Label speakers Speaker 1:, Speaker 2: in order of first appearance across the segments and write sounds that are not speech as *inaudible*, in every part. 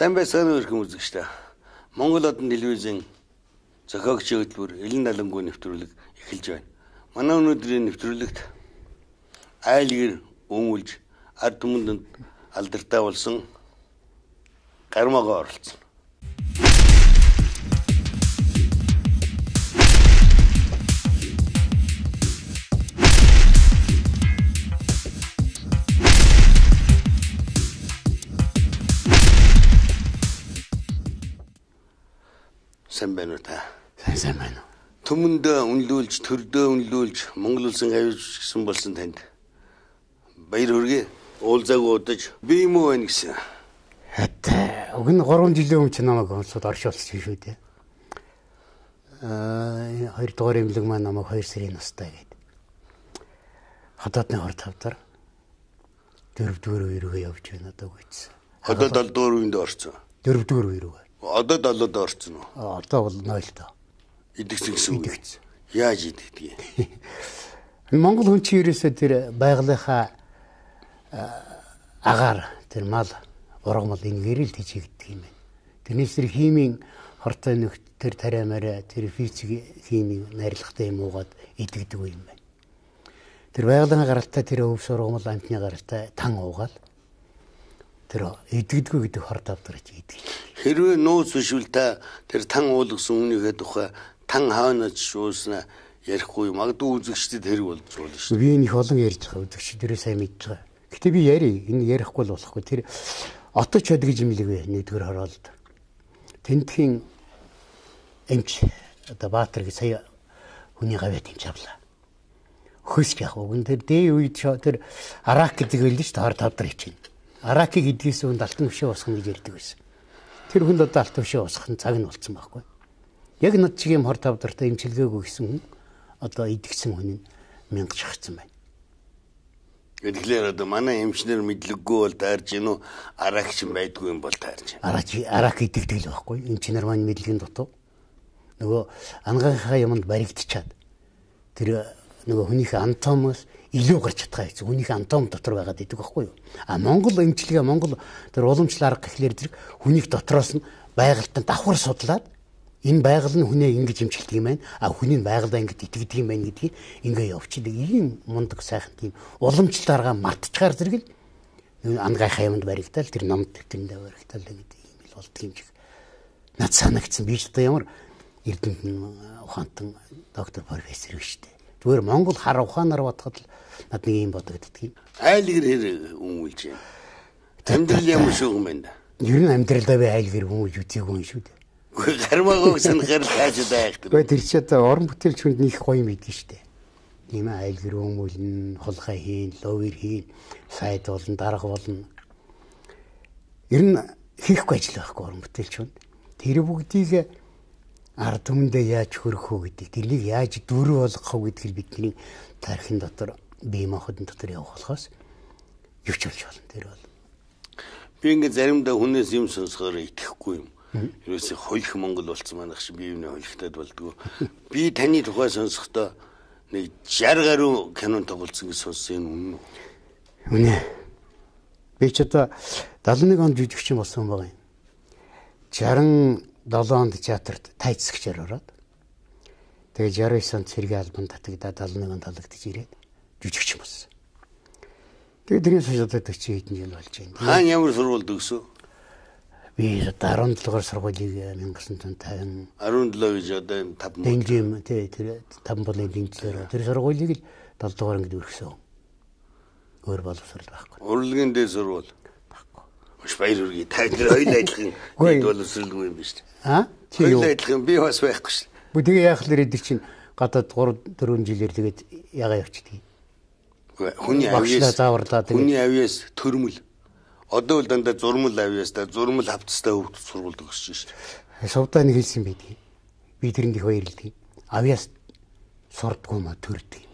Speaker 1: Сайн байцгаана уу хүмүүс гэж та. Монгол одон телевизийн зохиогч хөтөлбөр Элен Далангуу нэвтрүүлэг эхэлж байна. Манай өнөөдрийн нэвтрүүлэгт айлгэр өмүүлж ард түмэнд алдартай болсон гармагаа оролцсон. Сайн байна уу та?
Speaker 2: Сайн сайн байна уу?
Speaker 1: Төмөндөө үнэлүүлж, төрдөө үнэлүүлж Монгол улсын хавьж гисэн болсон танд баяр хүргэе. Уулзааг удаж би юм уу байна гэсэн.
Speaker 2: Хатаа уг нь 3 жилийн өмнө ч намайг онцлоод оршуулсан шүү дээ. Аа хоёр дугаар имлэг маань намайг 2 сарын настай гэдэг. Хотоодны хор тавдар дөрөвдүгээр үергээ явж байна одоо гүйцсэн.
Speaker 1: Хотод 7 дугаар үенд орсон.
Speaker 2: Дөрөвдүгээр үергээ.
Speaker 1: Одоо 70-д орсон
Speaker 2: уу? Одоо бол 0 доо.
Speaker 1: Идэгсэн гэсэн үг. Яаж идэгдэг
Speaker 2: юм? *laughs* Монгол хүн чинь ерөөсөө тэр байгалийнхаа агаар тэр мал ургамал ингээр л тийж хийгддэг юм байна. Тэрнээс тэр химийн хортой нөхт тэр тариамаараа тэр физик химийн найрлагтай юм уугаад идэгдэг юм байна. Тэр байгалийн гаралтай тэр өвс ургамал амтны гаралтай тан уугаад тэр идэгдгүй гэдэг хор давдраач
Speaker 1: идэгч. Хэрвээ нөөц бишвэл та тэр тан уулгсан үнийхээ тухай тан хаанач шууснаа ярихгүй магадгүй үзэгчдэд хэрэг болж болно
Speaker 2: шүү. Би энэ их олон ярьж байгаа үзэгчдэрээ сайн мэдж байгаа. Гэтэ би яри энэ ярихгүй л болохгүй тэр оточ чад гэж юм лээ нэгдүгээр хороолд. Тэнтхийн эмч одоо Баатар гэж сая хүний гавьяд эмч авлаа. Хөөс яг үгэн тэр дээ үед тэр арак гэдэг байлж шүү дээ хор тавдар хичээнэ араки гэдгээс өмнө алтан хөвшөө усах гэж ярьдаг байсан. Тэр хүнд одоо алтан хөвшөө усах нь цаг нь болцсон байхгүй. Яг над чиг юм хор тавдартай имчилгээгүй гэсэн хүн одоо идэгсэн хүн нь мянга шахсан байна.
Speaker 1: Тэгэхээр одоо манай эмчнэр мэдлэггүй бол таарж гинөө аракч байдгүй юм бол
Speaker 2: таарж. Арач арак идэгдэг л байхгүй. Эмчнэр маань мэдлэгэн дутуу. Нөгөө анганхаа юмд баригдчихад тэр нөгөө хүнийхээ анатомиос илүү гарч чадгаа хэвчээ. Хүнийх антом дотор байгаад идэг байхгүй юу? А Монгол эмчилгээ Монгол тэр уламжлал арга гэхлээр зэрэг хүнийх дотроос нь байгальтан давхар судлаад энэ байгаль нь хүнээ ингэж имчилдэг юм байна. А хүний байгальдаа ингэж итгэдэг юм байна гэдгийг ингээ явчихдаг. Ийм мундаг сайхан тийм уламжлал арга мартчихаар зэрэг ангайхаа юмд баригдал тэр номд тэндээ баригдал гэдэг юм л болдго юм шиг над санагдсан. Би ч одоо ямар Эрдэнэт ухаантан доктор профессор биш үү? Зүгээр Монгол хар ухаанаар бодоход л над нэг юм бодогддөг юм.
Speaker 1: Айлгэр хэр өмүүлж юм. Амьдрал ямар шүү юм бэ?
Speaker 2: Ер нь амьдралдаа би айлгэр өмүүлж үзээгүй юм шүү дээ. Гэхдээ гармаагүй санахаар л хааж байх гэдэг. Гэхдээ тэр чинь одоо орон бүтээлчүүд нэг их гоё юм идэв шүү дээ. Ийм айлгэр өмүүлнэ, холхай хийн, ловер хийн, сайд болно, дарга болно. Ер нь хийхгүй ажил байхгүй орон бүтээлчүүд. Тэр бүгдийг ард түмэндээ яаж хөрөх үү гэдэг тэрийг яаж дөрөв болгох уу гэдгийг бидний тархин дотор бие махбодын дотор явах болохоос юу ч болж болно тэр бол
Speaker 1: би ингээд заримдаа хүнээс юм сонсохоор итгэхгүй юм ерөөсөй хойх монгол болсон манайх шиг бие биенээ хойхтад болдгоо би таны тухай сонсохдоо нэг 60 гаруй кинон тоглолцсон гэж сонссон энэ үнэн
Speaker 2: үү үнэ би ч одоо 71 он жүжигчин болсон байгаа юм 60 7-нд театрт тайцсагчаар ороод тэгээд 69 онд цэргийн албан татагдаад 71-нд талагдж ирээд жүжигч юм болсон. Тэгээд тэрний сошиалд төчи хэдэн жил болж байна. Хаан
Speaker 1: ямар сургуульд өгсөн?
Speaker 2: Би 17 дугаар сургуулийг 1950 э, 17
Speaker 1: гэж одоо энэ 5 дэнжим
Speaker 2: тий тэр 5 болын дэнжлэр тэр сургуулийг л 7 дугаар ангид өргөсөн. Өөр боловсрал байхгүй.
Speaker 1: Урлагийн дээд сургууль Маш баяр хүргэе. Та энэ хоёул адилхан бид бол өсөлгүй юм биш үү?
Speaker 2: Аа? Тийм. Хоёул
Speaker 1: адилхан би бас байхгүй шл.
Speaker 2: Бүү тэгээ яах лэр эдэр чинь гадаад 3 4 жилээр тэгээд ягаа явчихдгийг. Хүний авьяас зааварлаа тэгээд. Хүний
Speaker 1: авьяас төрмөл. Одоо л дандаа зурмал авьяастай зурмал хавцтай өвд сургуульд өгсөн шүү
Speaker 2: дээ. Сувдаа нэг хэлсэн байдгийг. Би тэрэнд их баярлдаг. Авьяас сурдгүй ма төрдөг.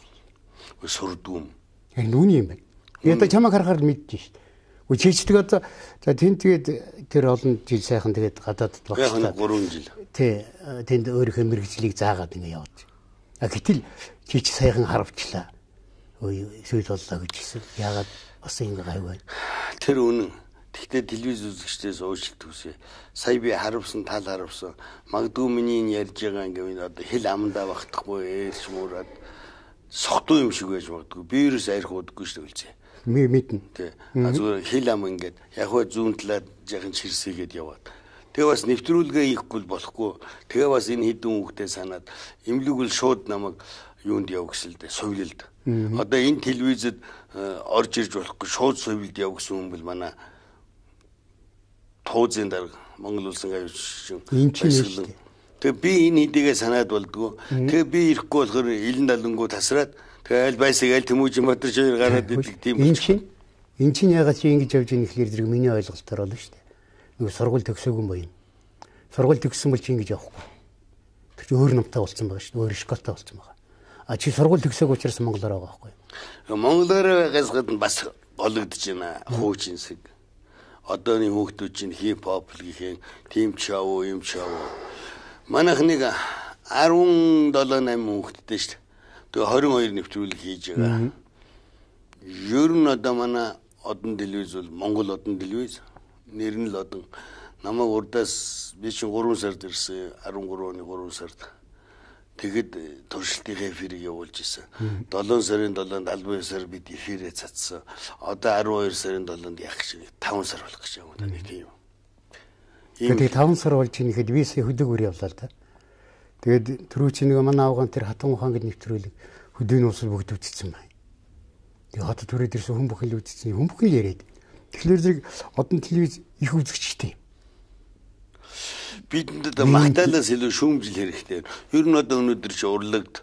Speaker 2: Сурдгүй юм. Яг нүний юм байна. Яг та чамаа харахаар мэдчихэж шүү дээ Үчигчдгээд за тэн тэгээд тэр олон жил сайхан тэгээд гадаадд багшлаа. 3 жил. Тий. Тэнд өөрийнхөө мэрэгжлийг заагаад ингэ явж. А гэтэл чич сайхан харавчлаа. Өө эсвэл боллоо гэж хэлсэн. Яагаад бас ингэ гайваа.
Speaker 1: Тэр үнэн. Тэгтээ телевиз үзэгчдээс уучлалт хүсье. Сая би харамсан тал харамсан. Магдгүй миний энэ ярьж байгаа юм гэвэл одоо хэл амандаа багтахгүй ээлж муураад сохтуу юм шиг байж магадгүй. Би ерөөс арх удаггүй шүү дээ. Мэднэ. Тий. А зүгээр хил ам ингээд яг хөө зүүн талаад яхан чирсээгээд яваад. Тэгээ бас нэвтрүүлгээ хийхгүй болохгүй. Тэгээ бас энэ хідэн хүүхдээ санаад эмлэгэл шууд намайг юунд яв гэсэлдэ сувилд. Одоо энэ телевизэд э, орж ирж болохгүй шууд сувилд яв гэсэн хүн бол манай туузын дарга Монгол улсын гавьч энэ чинь Тэгээ би энэ хэдийгээ санаад болдгоо. Тэгээ би ирэхгүй болохоор илэн далангуу тасраад тэгээ аль байсаг аль тэмүүжин батар шир гараад
Speaker 2: идэх тийм юм. Энд чинь энд чинь ягаад чи ингэж явж ийм ихлээр зэрэг миний ойлголтоор болно шүү дээ. Нүг сургууль төгсөөгүй юм байна. Сургууль төгссөн бол чи ингэж явахгүй. Тэг чи өөр намтай болсон байгаа шүү. Өөр школтай болсон байгаа. А чи сургууль төгсөөг учраас Монголоор байгаа байхгүй.
Speaker 1: Монголоор байгаас гадна бас гологдож байна. Хуучин сэг. Одооний хүүхдүүд чинь хип хоп гэх юм, тим чав уу, юм чав уу Манайх нэг 17 8 хүүхэдтэй шүү дээ. Тэгээ 22 нэвтрүүлэг хийж байгаа. Ер нь одоо манай одон телевиз бол Монгол одон телевиз. Нэр нь л одон. Намайг урдаас би чинь 3 сард ирсэн. 13 оны 3 сард. Тэгэд туршилтын эфирийг явуулж исэн. 7 сарын 7-нд албан ёсоор бид эфирээ цацсан. Одоо 12 сарын 7-нд яах гэж 5 сар болох гэж байна. Нэг тийм. Тэгээд
Speaker 2: 5 сар болж чинэхэд визээ хөдөг өр явлаа л да. Тэгээд түрүү чи нэг манай авгаан тэр хатан ухаан гэд нэвтрүүлэг хөдөөний улс бүгд үтцсэн байна. Тэгээд хотод төрөөд ирсэн хүн бүхэн л үтцсэн. Хүн бүхэн л яриад. Тэгэхээр зэрэг одон телевиз их үзэгчтэй юм
Speaker 1: бидэнд магтаалаас илүү шүүмжил хэрэгтэй. Ер нь одоо өнөөдөр чи урлагд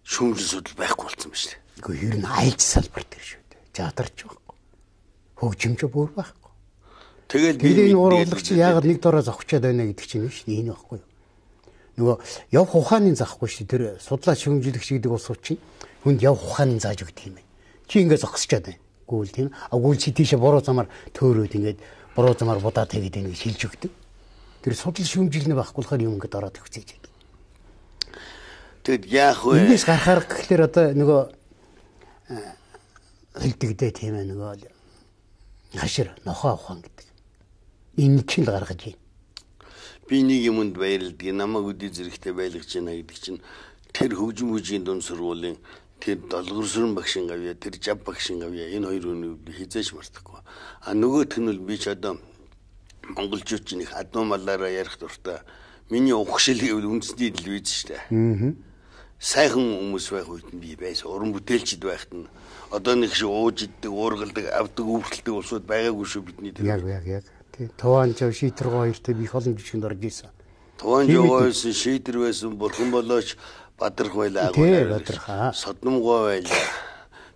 Speaker 1: шүүмжил судал байхгүй болсон байна шүү
Speaker 2: дээ. Гэхдээ ер нь айлч салбар дээр шүү дээ. Театрч байхгүй. Хөгжимч бүр байхгүй.
Speaker 1: Тэгэл би энэ урлагч
Speaker 2: яагаад нэг дороо зовхчаад байна гэдэг чинь биш энэ байхгүй юу? Нөгөө явх ухааны заахгүй шүү тэр судлаа шүмжилэгч гэдэг ус учраас хүнд явх ухааны зааж өгдөг юм байна. Чи ингэ зогсчаад байна. Гүүл тийм. Агүүл чи тийшээ буруу замаар төөрөөд ингэж буруу замаар будаа тэгээд ингэ шилж өгдөг. Тэр судлал шүмжилнэ байхгүй болохоор юм ингэ дороод өгцөөж байдаг.
Speaker 1: Тэгэд яах вэ? Эндээс
Speaker 2: гарахаар гэхлээр одоо нөгөө э, хилдэгдээ тийм ээ нөгөө хашир нохоо ухаан гэдэг энэ чинь л гаргаж байна.
Speaker 1: Би нэг юмд баярлдаг, намайг үди зэрэгтэй байлгаж байна гэдэг чинь тэр хөгжим хүжийн дунд сургуулийн тэр долгор сүрэн багшин гавья, тэр жав багшин гавья энэ хоёр үнийг хизээч мартахгүй. А нөгөөх нь бол би ч одоо монголчуудын их адуу малаараа ярих дуртай. Миний ухшил гэвэл үндэсний телевиз шүү дээ. Аа. Сайхан хүмүүс байх үед нь би байсан. Уран бүтээлчд байхад нь одоо нэг шиг ууж иддэг, уургалдаг, авдаг, өвөртөлдөг улсууд байгаагүй шүү бидний тэр.
Speaker 2: Яг яг яг. Туван жав шийдэргөө хоёртой би их олон жишгэнд орж исэн. Туван жав байсан
Speaker 1: шийдэр байсан бурхан болооч бадрах байлаа. Тий
Speaker 2: бадрахаа.
Speaker 1: Содномгоо байлаа.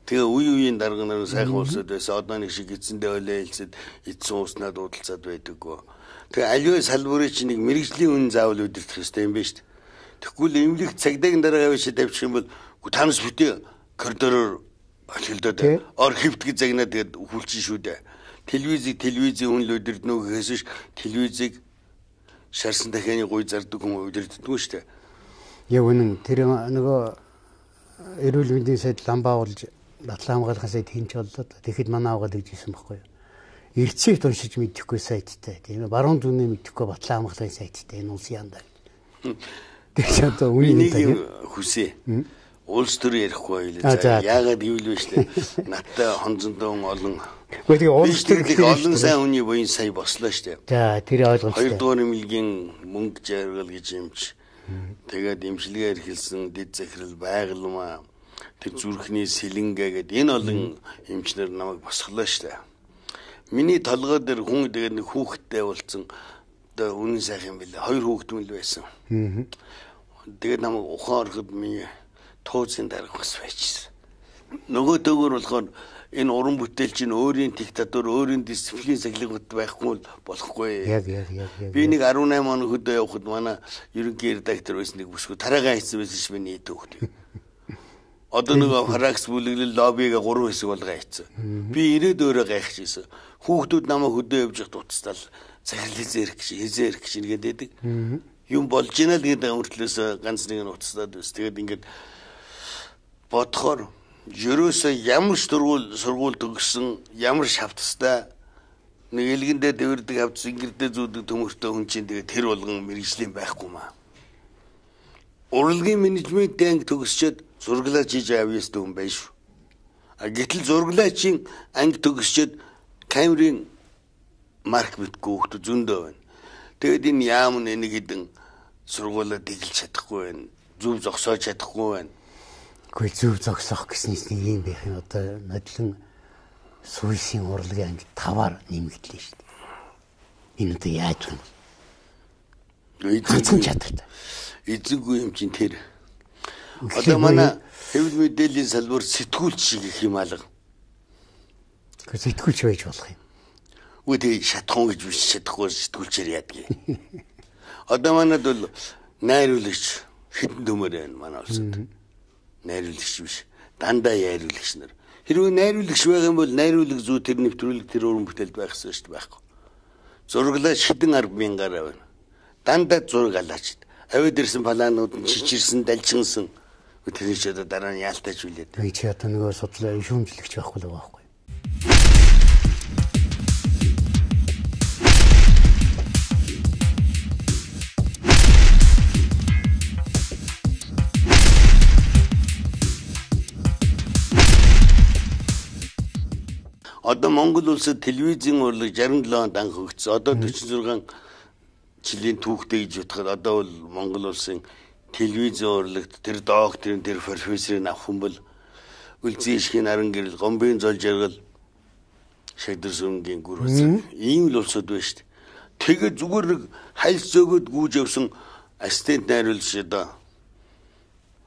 Speaker 1: Тэгээ үе үеийн дарга нар сайхан улсад байсан. Одоо нэг шиг эцэндээ өлөө хэлсэд эцэн уснаа дуудалцаад байдаггүй. Тэгээ аливаа салбарын чинь нэг мэрэгжлийн үн заавал үдирдэх хэрэгтэй юм байна шүү дээ. Тэгвэл эмнэлэг цагдаагийн дараа явж тавьчих юм бол танаас бүтээ коридороор олхилдоод ор хөвтгий загнаа тэгээд хүлчин шүү дээ телевизийг телевизийн үнэл өдөрднө гэхээс биш телевизийг шарсан дахианы гуй зардаг хүн өдөрддгүү штэ.
Speaker 2: Яг үнэн тэр нөгөө эрүүл мэндийн сайд ламбааулж батлан хамгаалахын сайд хинч боллоо. Тэгэхэд манай аваад гэж хэлсэн байхгүй юу? Ирцгийг уншиж мэдэхгүй сайдтай тийм ээ. Баруун зүнээ мэдэхгүй батлан хамгаалахын сайдтай энэ улсын яндаа. Тэг чи одоо үнийн тань
Speaker 1: хүсээ улс төр ярихгүй байлаа. Яагаад ивэл вэ штэ. Надтай хонзондоо олон
Speaker 2: Гэхдээ тэгээ уулздаг гэдэг олон сайн
Speaker 1: хүний буян сая бослоо шүү дээ. За тэр ойлгомжтой. Хоёрдугаар эмнэлгийн мөнгө жаргал гэж юмч. Тэгээд эмчилгээ эрхэлсэн дэд захирал байгалмаа тэр зүрхний сэлэнгээ гэд энэ олон эмчнэр намайг босглоо шүү дээ. Миний толгой дээр хүн тэгээд нэг хүүхэдтэй уулзсан одоо үнэн сайхан билээ. Хоёр хүүхэд мэл байсан. Тэгээд намайг ухаан ороход миний тууцын дарга бас байжсэн. Нөгөө дөөгөр болохоор энэ уран бүтээлч нь өөрийн диктатор, өөрийн дисциплин сахилгад байхгүй бол болохгүй. Яг
Speaker 2: яг яг яг.
Speaker 1: Би нэг 18 он хөдөө явхад манай ерөнхий редактор байсан нэг бүсгүй тараага хийсэн байсан шүү миний төгт. *laughs* Одоо нэг харакс бүлэглэл лоббигээ 3 хэсэг болгоо хийсэн. Би ирээд өөрөө гайхаж ирсэн. Хүүхдүүд намайг хөдөө явж явах дутстал цахилын зэрэг чи хизээ ирэх чи нэгэд байдаг. Юм болж ийна л гэдэг өртлөөс ганц нэг нь уцтаад өс. Тэгээд ингээд бодхоор ерөөсөө ямар сургууль сургууль төгссөн ямар шавтастай нэг илгэндээ дэвэрдэг хавц ингэрдээ зүүдэг төмөртэй хүн чинь тэгээ тэр болгон мэрэгжлийн байхгүй маа. Урлагийн менежмент анги төгсчөөд зурглаач хийж авьяас дүн байж. А гэтэл зурглаачийн анги төгсчөөд камерын марк битгүй хөхтө зөндөө байна. Тэгэд энэ яам нэг хэдэн сургуулаа дэглэж чадахгүй байна. Зүв зогсоож чадахгүй байна
Speaker 2: Гэхдээ зөв зогсох гэснээс нэг юм байх юм одоо нодлон сүйсийн урлагийн анги таваар нэмэгдлээ шүү дээ. Энэ үдэ яаж гэнэ? Эцэг чаддаг. Эцэггүй юм чинь тэр. Одоо манай
Speaker 1: хэвлэл мэдээллийн салбар сэтгүүлч шиг их юм алга.
Speaker 2: Тэгэхээр сэтгүүлч байж болох юм.
Speaker 1: Үгүй тэгээ шатхан гэж биш шатхгүй сэтгүүлчээр яадаг юм. *laughs* Одоо манад бол найруулагч хитэн төмөр байна манай улсад найруулагч биш. Дандаа яаруулагч нар. Хэрвээ найруулагч байх юм бол найруулаг зүй тэр нэвтрүүлэг тэр өрн бүтээлд байх ёстой шүү дээ байхгүй. Зураглаа шидэн 10 мянгаар авна. Дандаа зураг алаач. Авид ирсэн палаанууд нь чичирсэн, далжинсан. Тэр их одоо дараа нь яалтаж үлээд.
Speaker 2: Би чи одоо нөгөө судлаа шүүмжлэгч байхгүй л байгаа байхгүй.
Speaker 1: Одоо Монгол улсад телевизийн урлаг 67 онд анх өгдсөн. Одоо 46 жилийн түүхтэй гэж бодоход одоо бол Монгол улсын телевизийн урлагт тэр докторын тэр профессорын авах юм бол Үлзээшхийн аран гэрэл, Гомбын зол жаргал, Шэгдэр сүмгийн гүр бас ийм л улсууд байна шүү дээ. Тэгээ зүгээр нэг хайлт зөөгөөд гүйж явсан ассистент найруулагч одоо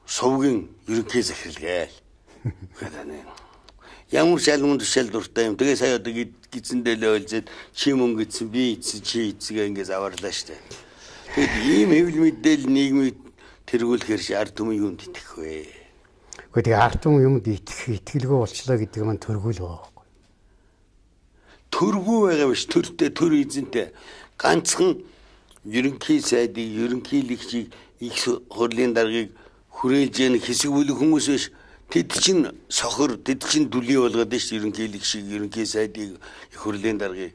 Speaker 1: сувгийн ерөнхий захиргаал. Гэдэг *laughs* нь ямар шал мөн төшөл дуртай юм. Тэгээ сая одоо гизэндээ л ойлзээд чи мөнгө ицсэн би ицсэн чи ицгээ ингээс аваарлаа штэ. Тэгэд ийм хэвлэл мэдээлэл нийгмийг тэргүүлэхэр ард түмэн юмд итгэх вэ.
Speaker 2: Гэхдээ тэгээ ард түмэн юмд итгэх итгэлгүй болчлоо гэдэг маань төргүүл байгаа байхгүй.
Speaker 1: Төргүү байгаа биш төрөлтэй төр эзэнтэй ганцхан ерөнхий сайдыг ерөнхийлэгчийг их хурлын даргаыг хүрээлж яах хэсэг бүлэг хүмүүс биш Тэд чинь сохор, тэд чинь дүлий болгоод нь шүү ерөнхийлэг шиг ерөнхий сайдыг их хөрлийн даргыг.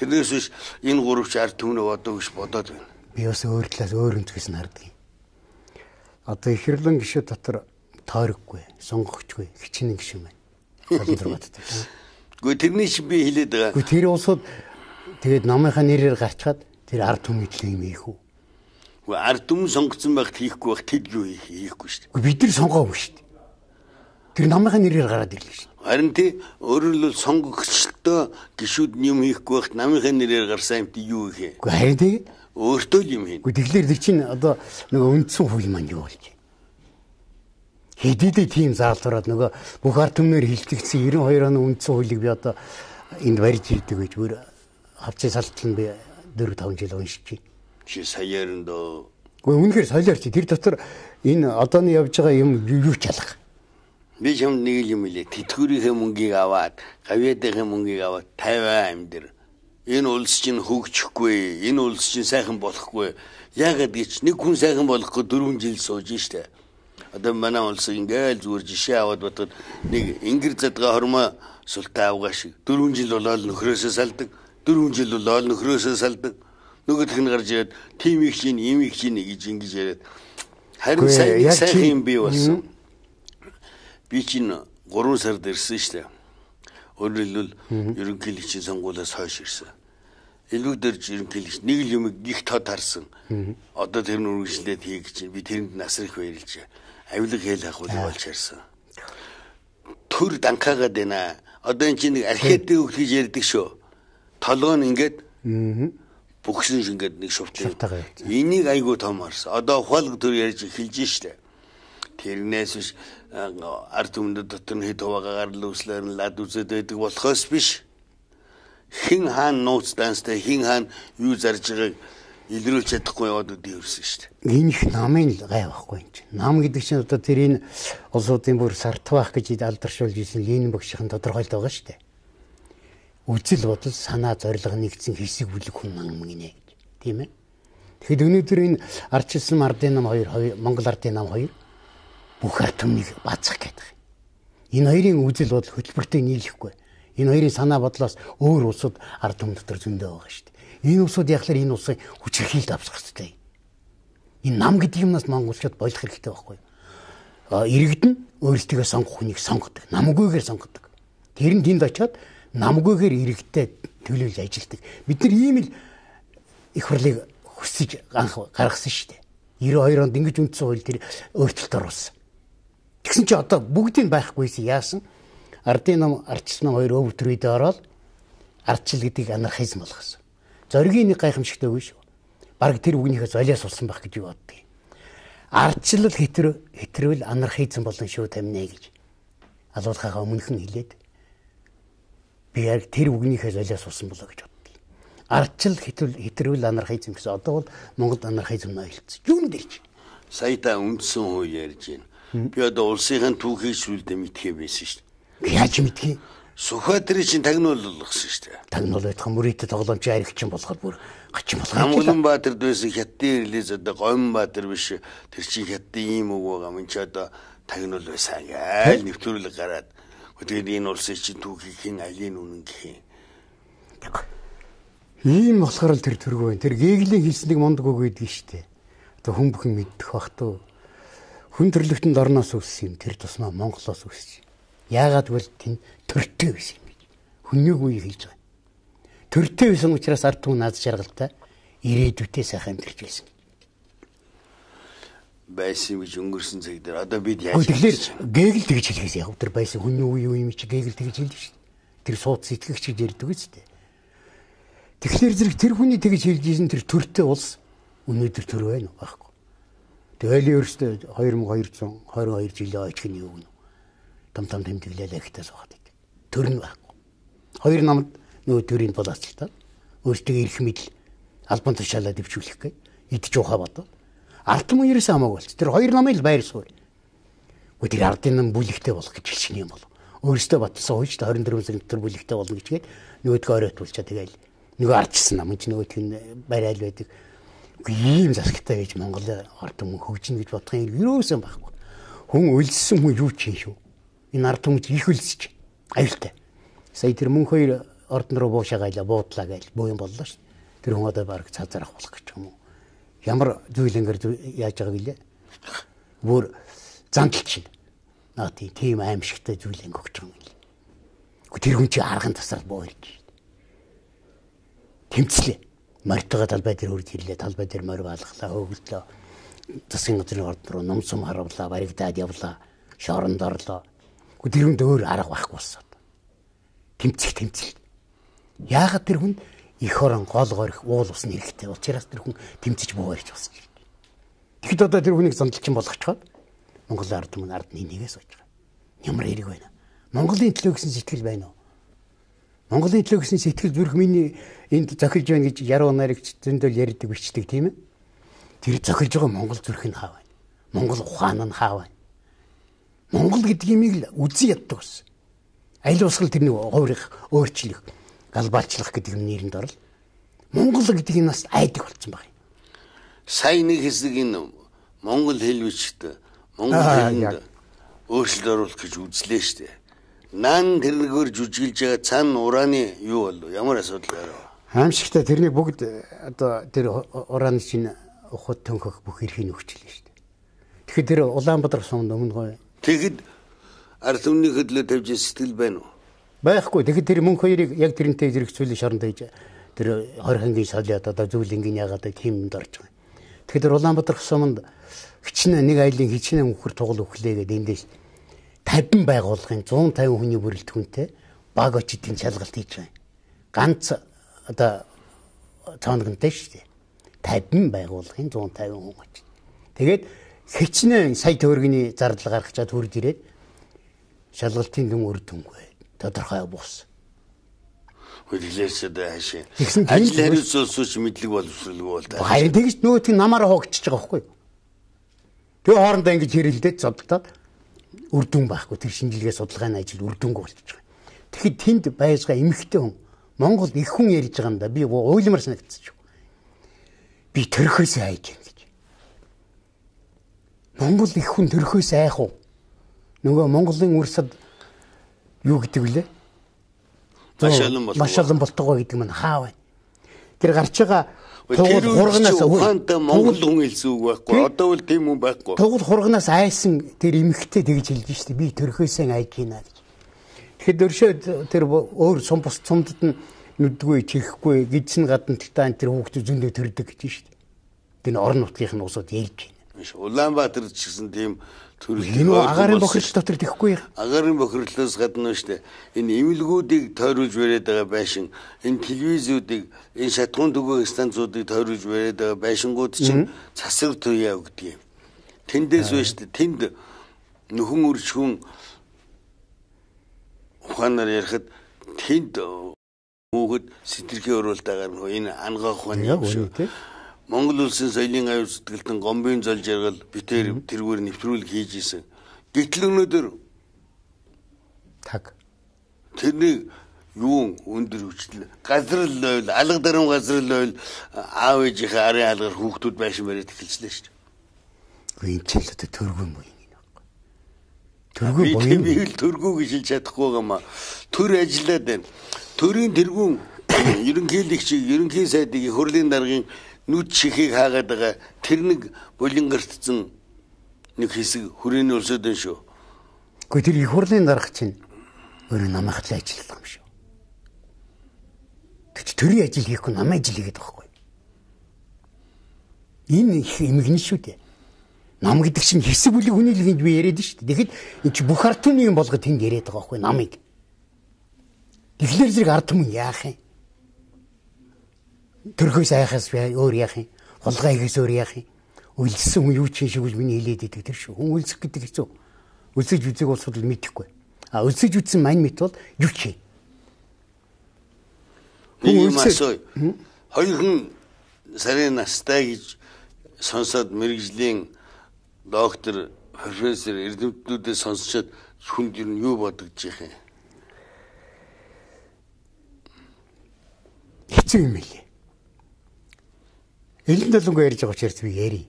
Speaker 1: Тэрнээс биш энэ гуравч ард түмнээ бодоо гэж бодоод байна.
Speaker 2: Би бас өөр талаас өөр өнцгөөс нь хардаг юм. Одоо ихрлэн гişүүд дотор тойроггүй, сонгогчгүй, хичнээн гişүү байна. Олон төр баттай.
Speaker 1: Гэхдээ тэрний чинь би хэлээд байгаа. Гэхдээ
Speaker 2: тэр улсууд тэгээд намынхаа нэрээр гарчгаад тэр ард түмний төлөө юм ийхүү.
Speaker 1: Гэхдээ ард түмэн сонгогдсон байхад хийхгүй байх тэл юу хийхгүй
Speaker 2: шүү дээ. Бид нар сонгоогүй шүү дээ Тэр намынхаа нэрээр гараад ирлээ шин.
Speaker 1: Харин тий өөрөөр хэл сонгогчтой гişүүд юм хийхгүй байхад намынхаа нэрээр гарсан юмт юу ихэ? Гэхдээ харин тий өөртөө юм хийн.
Speaker 2: Гэхдээ тэгэхээр тэр чинь одоо нөгөө үндсэн хууль маань юу болж байна? Хэдийдээ тийм заалуураад нөгөө бүх ард түмнэр хилтгэсэн 92 оны үндсэн хуулийг би одоо энд барьж ирдэг гэж бүр хавцын салтлан би 4 5 жил уншиж байна. Чи
Speaker 1: саяарн доо.
Speaker 2: Гэхдээ үнэхээр солиорч тэр дотор энэ одооны явж байгаа юм юу ч алга.
Speaker 1: Би чамд нэг л юм хэлээ. Тэтгэврийнхээ мөнгийг аваад, гавьяадынхаа мөнгийг аваад тавиа амьдэр. Энэ улс чинь хөгжихгүй, энэ улс чинь сайхан болохгүй. Яагаад гэж нэг хүн сайхан болохгүй 4 жил сууж штэ. Одоо манай улс ингээл зүгээр жишээ аваад бодоход нэг ингэр задгаа хормоо султаа авгаа шиг 4 жил болоод нөхрөөсөө салдаг, 4 жил болоод нөхрөөсөө салдаг. Нөгөөх нь гарч ирээд тим их чинь, им их чинь гэж ингэж яриад. Харин сайн сайхан юм бий болсон би чинь 3 сард ирсэн шүү дээ. Өөрөлдвөл ерөнхийлөгч чинь сонгуулиас хойш ирсэн. Илүү дэрж ерөнхийлөгч нэг л юм гих тод харсан. Одоо тэр нь үргэлжлээд хий гэж би тэрэнд наср их баярлж авилга хэл ахвал болж харсан. Төр данкаагаад байна. Одоо энэ чинь нэг архитект үг гэж ярьдаг шүү. Толгой нь ингээд бүгсэн шиг ингээд нэг шувтлын. Энийг айгүй том харсан. Одоо ухаалаг төр ярьж эхэлж штэ. Тэрнээс биш ард түмний дотор нь хэд хуваагаар л үслээр нь лад үзэд байдаг болохоос биш хин хаан нууц данстай хин хаан юу зарж байгааг илрүүлж чадахгүй яваад үди ерсэн шүү
Speaker 2: дээ. Энэ их намын гай байхгүй юм чинь. Нам гэдэг чинь одоо тэр энэ улсуудын бүр сартвах гэж алдаршуулж исэн ленин багшийн тодорхойлт байгаа шүү дээ. Үзэл бодол, санаа, зорилго нэгдсэн хэсэг бүлэг хүн нам гинэ гэж. Тийм ээ. Тэгэхэд өнөөдөр энэ ардчилсан ардын нам хоёр, Монгол ардын нам хоёр бүх атомыг баазах гэдэг. Энэ хоёрын үзэл бодол хөтөлбөртэй нийлэхгүй. Энэ хоёрын санаа бодлоос өөр улсууд ард түмэн дотор зөндөө байгаа шүү дээ. Энэ улсууд яг л энэ улсын хүчрхийлд авсах хэрэгтэй. Энэ нам гэдэг юмнаас монголчууд болох хэрэгтэй байхгүй юу? иргэд нь өөрсдөө сонгох хүнийг сонгодог. Намгүйгээр сонгодог. Тэр нь тэнд очиод намгүйгээр иргэдтэй төлөвлөж ажилладаг. Бид нар ийм л их хурлыг хүсэж анх гаргасан шүү дээ. 92 онд ингэж үндсэн хууль тэр өөрчлөлт оруулсан. Тэгсэн чи одоо бүгдийг байхгүйсэн яасан? Ардын ном ардчсан хоёр өвөр төрөйдөө ороод ардчил гэдгийг анархизм болгосон. Зоригийн нэг гайхамшигтай үе шүү. Бараг тэр үгнийхээ золиос олсон байх гэж боддгийг. Ардчлал хэтэр хэтэрвэл анархизм болно шүү таминэ гэж алуулахаа өмнөх нь хэлээд би яг тэр үгнийхээ золиос олсон болоо гэж боддгийг. Ардчил хэтэр хэтэрвэл анархизм гэсэн одоо бол Монголд анархизм ноёлцсон. Юунд ирж?
Speaker 1: Сая та үндсэн хуу ярьж байна Би одоо улсынхаа түүхийг сүлдээ мэдхээ байсан шүү
Speaker 2: дээ. Яаж мэдхий? Сүхбаатарын чинь тагнуул болгосон шүү дээ. Тагнуул байх мөрийд тоглоомч аригчин болохоор бүр хачин болгоо. Амгалан
Speaker 1: Баатард байсан хятадын ирлээс одоо Гомн Баатар биш тэр чинь хятадын ийм үг байгаа. Мөн ч одоо тагнуул байсан гэж нэвтрүүлэг гараад. Тэгээд энэ улсын чинь түүхийг хин алийн үнэн гэх юм.
Speaker 2: Ийм болохоор л тэр төргөө байна. Тэр Геглийн хэлснэг мундаг үг гэдэг нь шүү дээ. Одоо хүн бүхэн мэддэх бах туу хүн төрлөختөнд орноос үссэн юм. Тэр тусмаа Монголоос үсэж. Яагаад гэвэл тэн төртэй байсан юм гэж. Хүннийг үе хийж байгаа. Төртэй байсан учраас ард түмэн аз жаргалтай ирээдүйтэй сайхан амьдарч байсан.
Speaker 1: Байсан гэж өнгөрсөн цаг дээр одоо бид яаж тэгэхээр
Speaker 2: гээгэл тэгж хэлээс яг тэр байсан хүний үе үе юм чи гээгэл тэгж хэлдэг шүү дээ. Тэр сууд сэтгэгч ярьдаг үст дээ. Тэгэхээр зэрэг тэр хүний тэгж хэлж ийсэн тэр төртэй улс өнөөдөр төр байна уу байхгүй. Тэгээл өөрөөсөө 2222 жилийн очих нь юу гэнэ. Том том тэмдэглэлээ ихтээс аваад ид. Төр нь байхгүй. Хоёр намд нөгөө төрийн болоос л та. Өөртөө ирэх мэдл албан тушаалаа дэвшүүлэх гээ. Идэж ууха бодоо. Артмын ерөөсөө хамаагүй болчих. Тэр хоёр намыг л байр суурь. Гү тэр ардын нам бүлэгтэй болох гэж хэлсэн юм бол. Өөрөөсөө батсан хуйч 24 сарын дотор бүлэгтэй болно гэж гээд нөгөөдгөө оройтуулчаа тэгээл нөгөө ардчсан нам чинь нөгөөдг нь барайл байдаг ийм засагтай гэж Монгол ард түмэн хөгжинэ гэж бодох юм ерөөсөө байхгүй. Хүн өлссөн хүн юу чинь шүү. Энэ ард түмэн их өлсөж аюултай. Сая тэр мөн хоёр ордон руу буушаагаалаа буудлаа гэж боо юм боллоо шүү. Тэр хүн одоо баг цазар авах болох гэж юм уу? Ямар зүйлэнгээр яаж байгааг илээ. Бүр зандал чинь. Наа тий тийм аимшигтай зүйл ингэвч юм л. Тэр хүн чи арган тасрал боо ирж. Тэмцлээ морьтойгоо талбай дээр үрд хиллээ талбай дээр морь баалглаа хөөгдлөө засгийн газрын ордон руу ном сум харуулаа баригдаад явлаа шоронд орлоо тэр хүнд өөр арга байхгүй болсон тэмцэх тэмцэл яагаад тэр хүнд их орон гол горих уул усны хэрэгтэй учраас тэр хүн тэмцэж бууж болсон юм тэгэхэд одоо тэр хүнийг зандалчин болгочиход Монголын ард түмэн ард нэгээс болж байгаа ямар хэрэг байна Монголын төлөө гэсэн сэтгэл байна уу Монголын төлөө гэсэн сэтгэл зүрх миний энд зохилж байна гэж яруу найрагч зөндөл ярьдаг бичдэг тийм ээ. Тэр зохилж байгаа Монгол зүрх нь хаа байна? Монгол ухаан нь хаа байна? Монгол гэдэг имийг л үзий яддаг ус. Аль усгал тэр нэг хувирах, өөрчлөх, галбаалчлах гэдэг юм нэрэнд орол. Монгол гэдэг энэ бас айдаг болсон байна.
Speaker 1: Сайн нэг хэсэг энэ Монгол хэл бичдэг. Монгол хэлэнд өөрчлөлт оруулах гэж үзлээ шүү дээ наан тэрнэгээр жүжиглж байгаа цан урааны юу болов ямар асуудал гарав
Speaker 2: хаамшигтай тэрний бүгд э, одоо тэр урааны чинь ухад төнхөх бүх эрхийг өгчлээ шүү дээ тэгэхэд тэр Улаанбаатар сумд өмнө гоё
Speaker 1: тэгэхэд ард түмний хөдлөө тавьж сэтгэл байна уу
Speaker 2: байхгүй тэгэхэд тэр мөнх хоёрыг яг тэрнтэй зэрэгцүүлэн шоронд хийж тэр 20 хангийн солиод одоо зүйлэнгийн ягаад тийм юмд орж байгаа. Тэгэхээр Улаанбаатар суманд хичнээн нэг айлын хичнээн өнхөр тугал өглөө гэдэг эндээс 50 байгууллагын 150 хүний бүрэлдэхүүнтэй баг очидын шалгалт хийж байна. Ганц одоо цаанагтай шүү дээ. 50 байгууллагын 150 хүн очиж. Тэгээд хичнээн сая төгрөгийн зардал гаргачаад хурд ирээд шалгалтын дүн үр дүнгүй тодорхой бус.
Speaker 1: Хөдөлгөөсөд хашаа. Ажил хариуцуулсууч мэдлэг боловсруулгүй бол таа.
Speaker 2: Харин тэгж нөөтг намаар хогчж байгаа байхгүй юу? Тэгээ хоорондоо ингэж хэрэлдээд зодтолтаад үр дүн байхгүй тэр шинжилгээ судалгааны ажил үр дүнгүй болчихж байгаа. Тэгэхэд тэнд байжгаа эмэгтэй хүн Монгол их хүн ярьж байгаа юм да. Би уйлмар санагдчих. Би төрхөөс айж юм гэж. Монгол их хүн төрхөөс айх уу? Нөгөө Монголын үрсэд юу гэдэг вүлээ? Маш олон болтгоо. Маш олон болтгоо гэдэг нь хаа вэ? Тэр гарч байгаа Тэр хурганаас Ухаанд Монгол
Speaker 1: хүн хэлсэн үг байхгүй. Одоо бол тийм хүн байхгүй. Тэгвэл
Speaker 2: хурганаас айсан тэр эмэгтэй тэгж хэлж штеп би төрхөөсөн айкина гэж. Тэгэхэд өршөө тэр өөр сум бус цумдд нь нүдгүй чихгүй гидсэн гадна титан тэр хүүхдүүд зөндөө төрдөг гэж штеп. Тэр орон нутгийнх нь усууд ээлж байна
Speaker 1: биш. Улаанбаатар ч гэсэн тийм төрөл энэ агарын бохирдол
Speaker 2: дотор тэхгүй.
Speaker 1: Агарын бохирдлоос гадна штэ энэ имлгүүдийг тойруулж бариад байгаа байшин энэ телевизүүдийг энэ шатхуун төгөөх станцуудыг тойруулж бариад байгаа байшингууд чинь засаг туяа өгдөг юм. Тэндээс вэ штэ тэнд нөхөн үржхүн ухаанаар ярихад тэнд хүүхэд сэтэрхийн уралдаагаар энэ ангаа ухааны яг үнэ тийм Монгол улсын соёлын аюул сэтгэлтэн гомбын зол жаргал битээр тэргээр нэвтрүүлэг хийж исэн. Гэтэл өнөөдөр таг тэрний юун өндөр хүчтэй газар л ойл алга дарам газар л ойл аав ээжийнхээ арын алгаар хүүхдүүд байшин бариад эхэлжлээ шүү
Speaker 2: дээ. Үгүй энэ л одоо төргүй юм байна. Төргүй боёо. Би л
Speaker 1: төргүй гэж хэлж чадахгүй гэмээ. Төр ажиллаад байна. Төрийн тэргүүн *coughs* ерөнхийлөгч ерөнхий сайдын хөрлийн даргын нүд чихийг хаагаад байгаа тэр нэг булингартцсан нэг хэсэг хүрээний улсад энэ шүү.
Speaker 2: Гэхдээ тэр их хурлын дарга чинь өөрөө намайг л ажиллах юм шүү. Тэгч төрийн ажил хийхгүй намайг ажил хийгээд байхгүй. Энэ их эмгэн шүү дээ. Нам гэдэг чинь хэсэг бүлэг хүний л гэж би яриад шүү дээ. Тэгэхэд энэ чи бүх ард түмний юм болгоод тэнд яриад байгаа байхгүй намайг. Эхлээл зэрэг ард түмэн яах юм? төрхөөс айхаас би өөр яах юм? Хулгай хийхээс өөр яах юм? Үлссэн хүн юу ч хийшгүй л миний хилээд идэг тэр шүү. Хүн үлсэх гэдэг хэцүү. Үлсэж үзэг болсод л мэдэхгүй. А үлсэж үзсэн мань мэт бол юу ч хий. Хүн
Speaker 1: үлсээ. Хоёр хүн сарын настай гэж сонсоод мэрэгжлийн доктор профессор эрдэмтнүүдээ сонсчод хүнд ер нь юу бодож яах юм?
Speaker 2: Хэцүү юм билий. Элэн долонго ярьж байгаа учраас би ярий.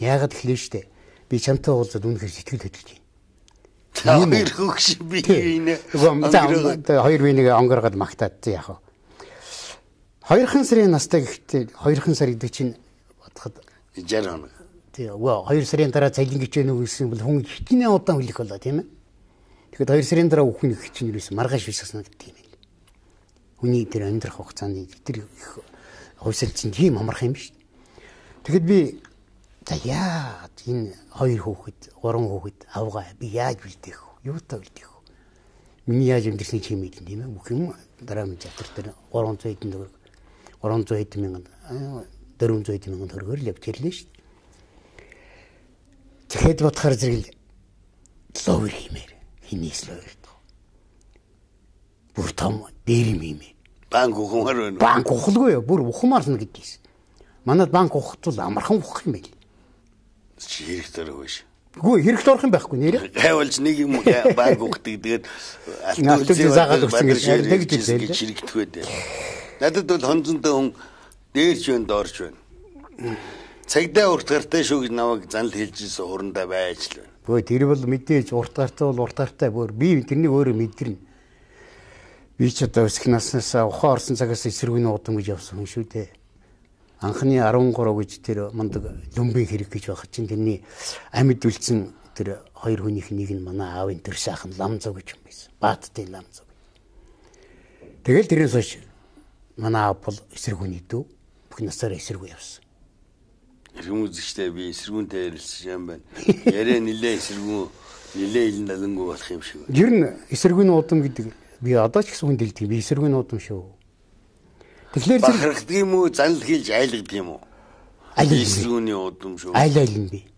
Speaker 2: Яагаад л нь штэ. Би чамтай уулзаад үнэхээр сэтгэл хөдлөж байна. Ийм их
Speaker 1: хөгш би энэ. Хоёр
Speaker 2: би нэг онгоргоод магтаад яах вэ? Хоёрхан сарын настай гэхдээ хоёрхан сар гэдэг чинь бодоход 60 хоног. Тий, уу хоёр сарын дараа цалин гэж өгнө гэсэн бол хүн хичнээн удаан хөлөх болоо тийм ээ. Тэгэхэд хоёр сарын дараа хүн хичнээн юусэн маргааш биш гэсэн гэдэг юм ээ. Хүний тэр амьдрах хугацааны тэр их хувьсэл чинь тийм амарх юм биш. Тэгэхэд би за яад энэ хоёр хүүхэд, гурван хүүхэд авгаа би яаж үлдээх вэ? Юутай үлдээх вэ? Миний яаж өмдөрсөн чи хэмээл юм тийм ээ. Бүх юм дараа нь завтар дээр 300 хэдэн төгрөг 300 хэдэн мянган 400 хэдэн мянган төгрөгөөр л явж ирлээ шүү дээ. Тэгэхэд бодохоор зэрэг ловер хиймээр хинээс ловер. Бүр том дээр юм юм
Speaker 1: банк ухмаар байна. Банк ухлгүй
Speaker 2: юу? Бүр ухмаар л гэж дээс. Манад банк ухтвал амархан ухах юм байл.
Speaker 1: Чи хэрэгтэй хөөш.
Speaker 2: Үгүй хэрэгт орох юм байхгүй нэрээ.
Speaker 1: Гайвалж нэг юм банк ухдаг тэгээд алт үзээ заагаад өгсөн гэж ярьдаг гэж хэрэгдэх байдаг. Надад бол хонзонтой хүн дээрч байна доорч байна. Цагдаа уртгартай шүү гэж намайг занал хэлж ирсэн хурандаа байж
Speaker 2: л байна. Бөө тэр бол мэдээж уртгартаа бол уртгартай бөөр би тэрнийг өөрөө мэдэрнэ. Би ч одоо өсөх наснаасаа ухаан орсон цагаас эсрэгүүний удам гэж явсан хүн шүү дээ. Анхны 13 гэж тэр мундаг дүмбийн хэрэг гэж байх чинь тэрний амьд үлдсэн тэр хоёр хүнийх нэг нь манай аавын тэр шаахан Ламзов гэж юм байсан. Бааттай Ламзов. Тэгэл тэрээс хойш манай аав бол эсрэгүүний дүү бүх насаараа эсрэгүү явсан.
Speaker 1: Иргэн үзэгчтэй би эсрэгүүнтэй ярилцсан юм байна. Ярэ нилээ эсрэгүү нилээ хилэн далангуу болох юм шиг.
Speaker 2: Ер нь эсрэгүүний удам гэдэг Би одоо ч гэсэн хүн дэлдэг би эсэргүй нуудам шүү. Тэгэхээр зэрэг
Speaker 1: бахархдаг юм уу, занл хийж айлгадаг юм уу?
Speaker 2: Айл эсэргүүний
Speaker 1: удам шүү. Айл айл юм
Speaker 2: би.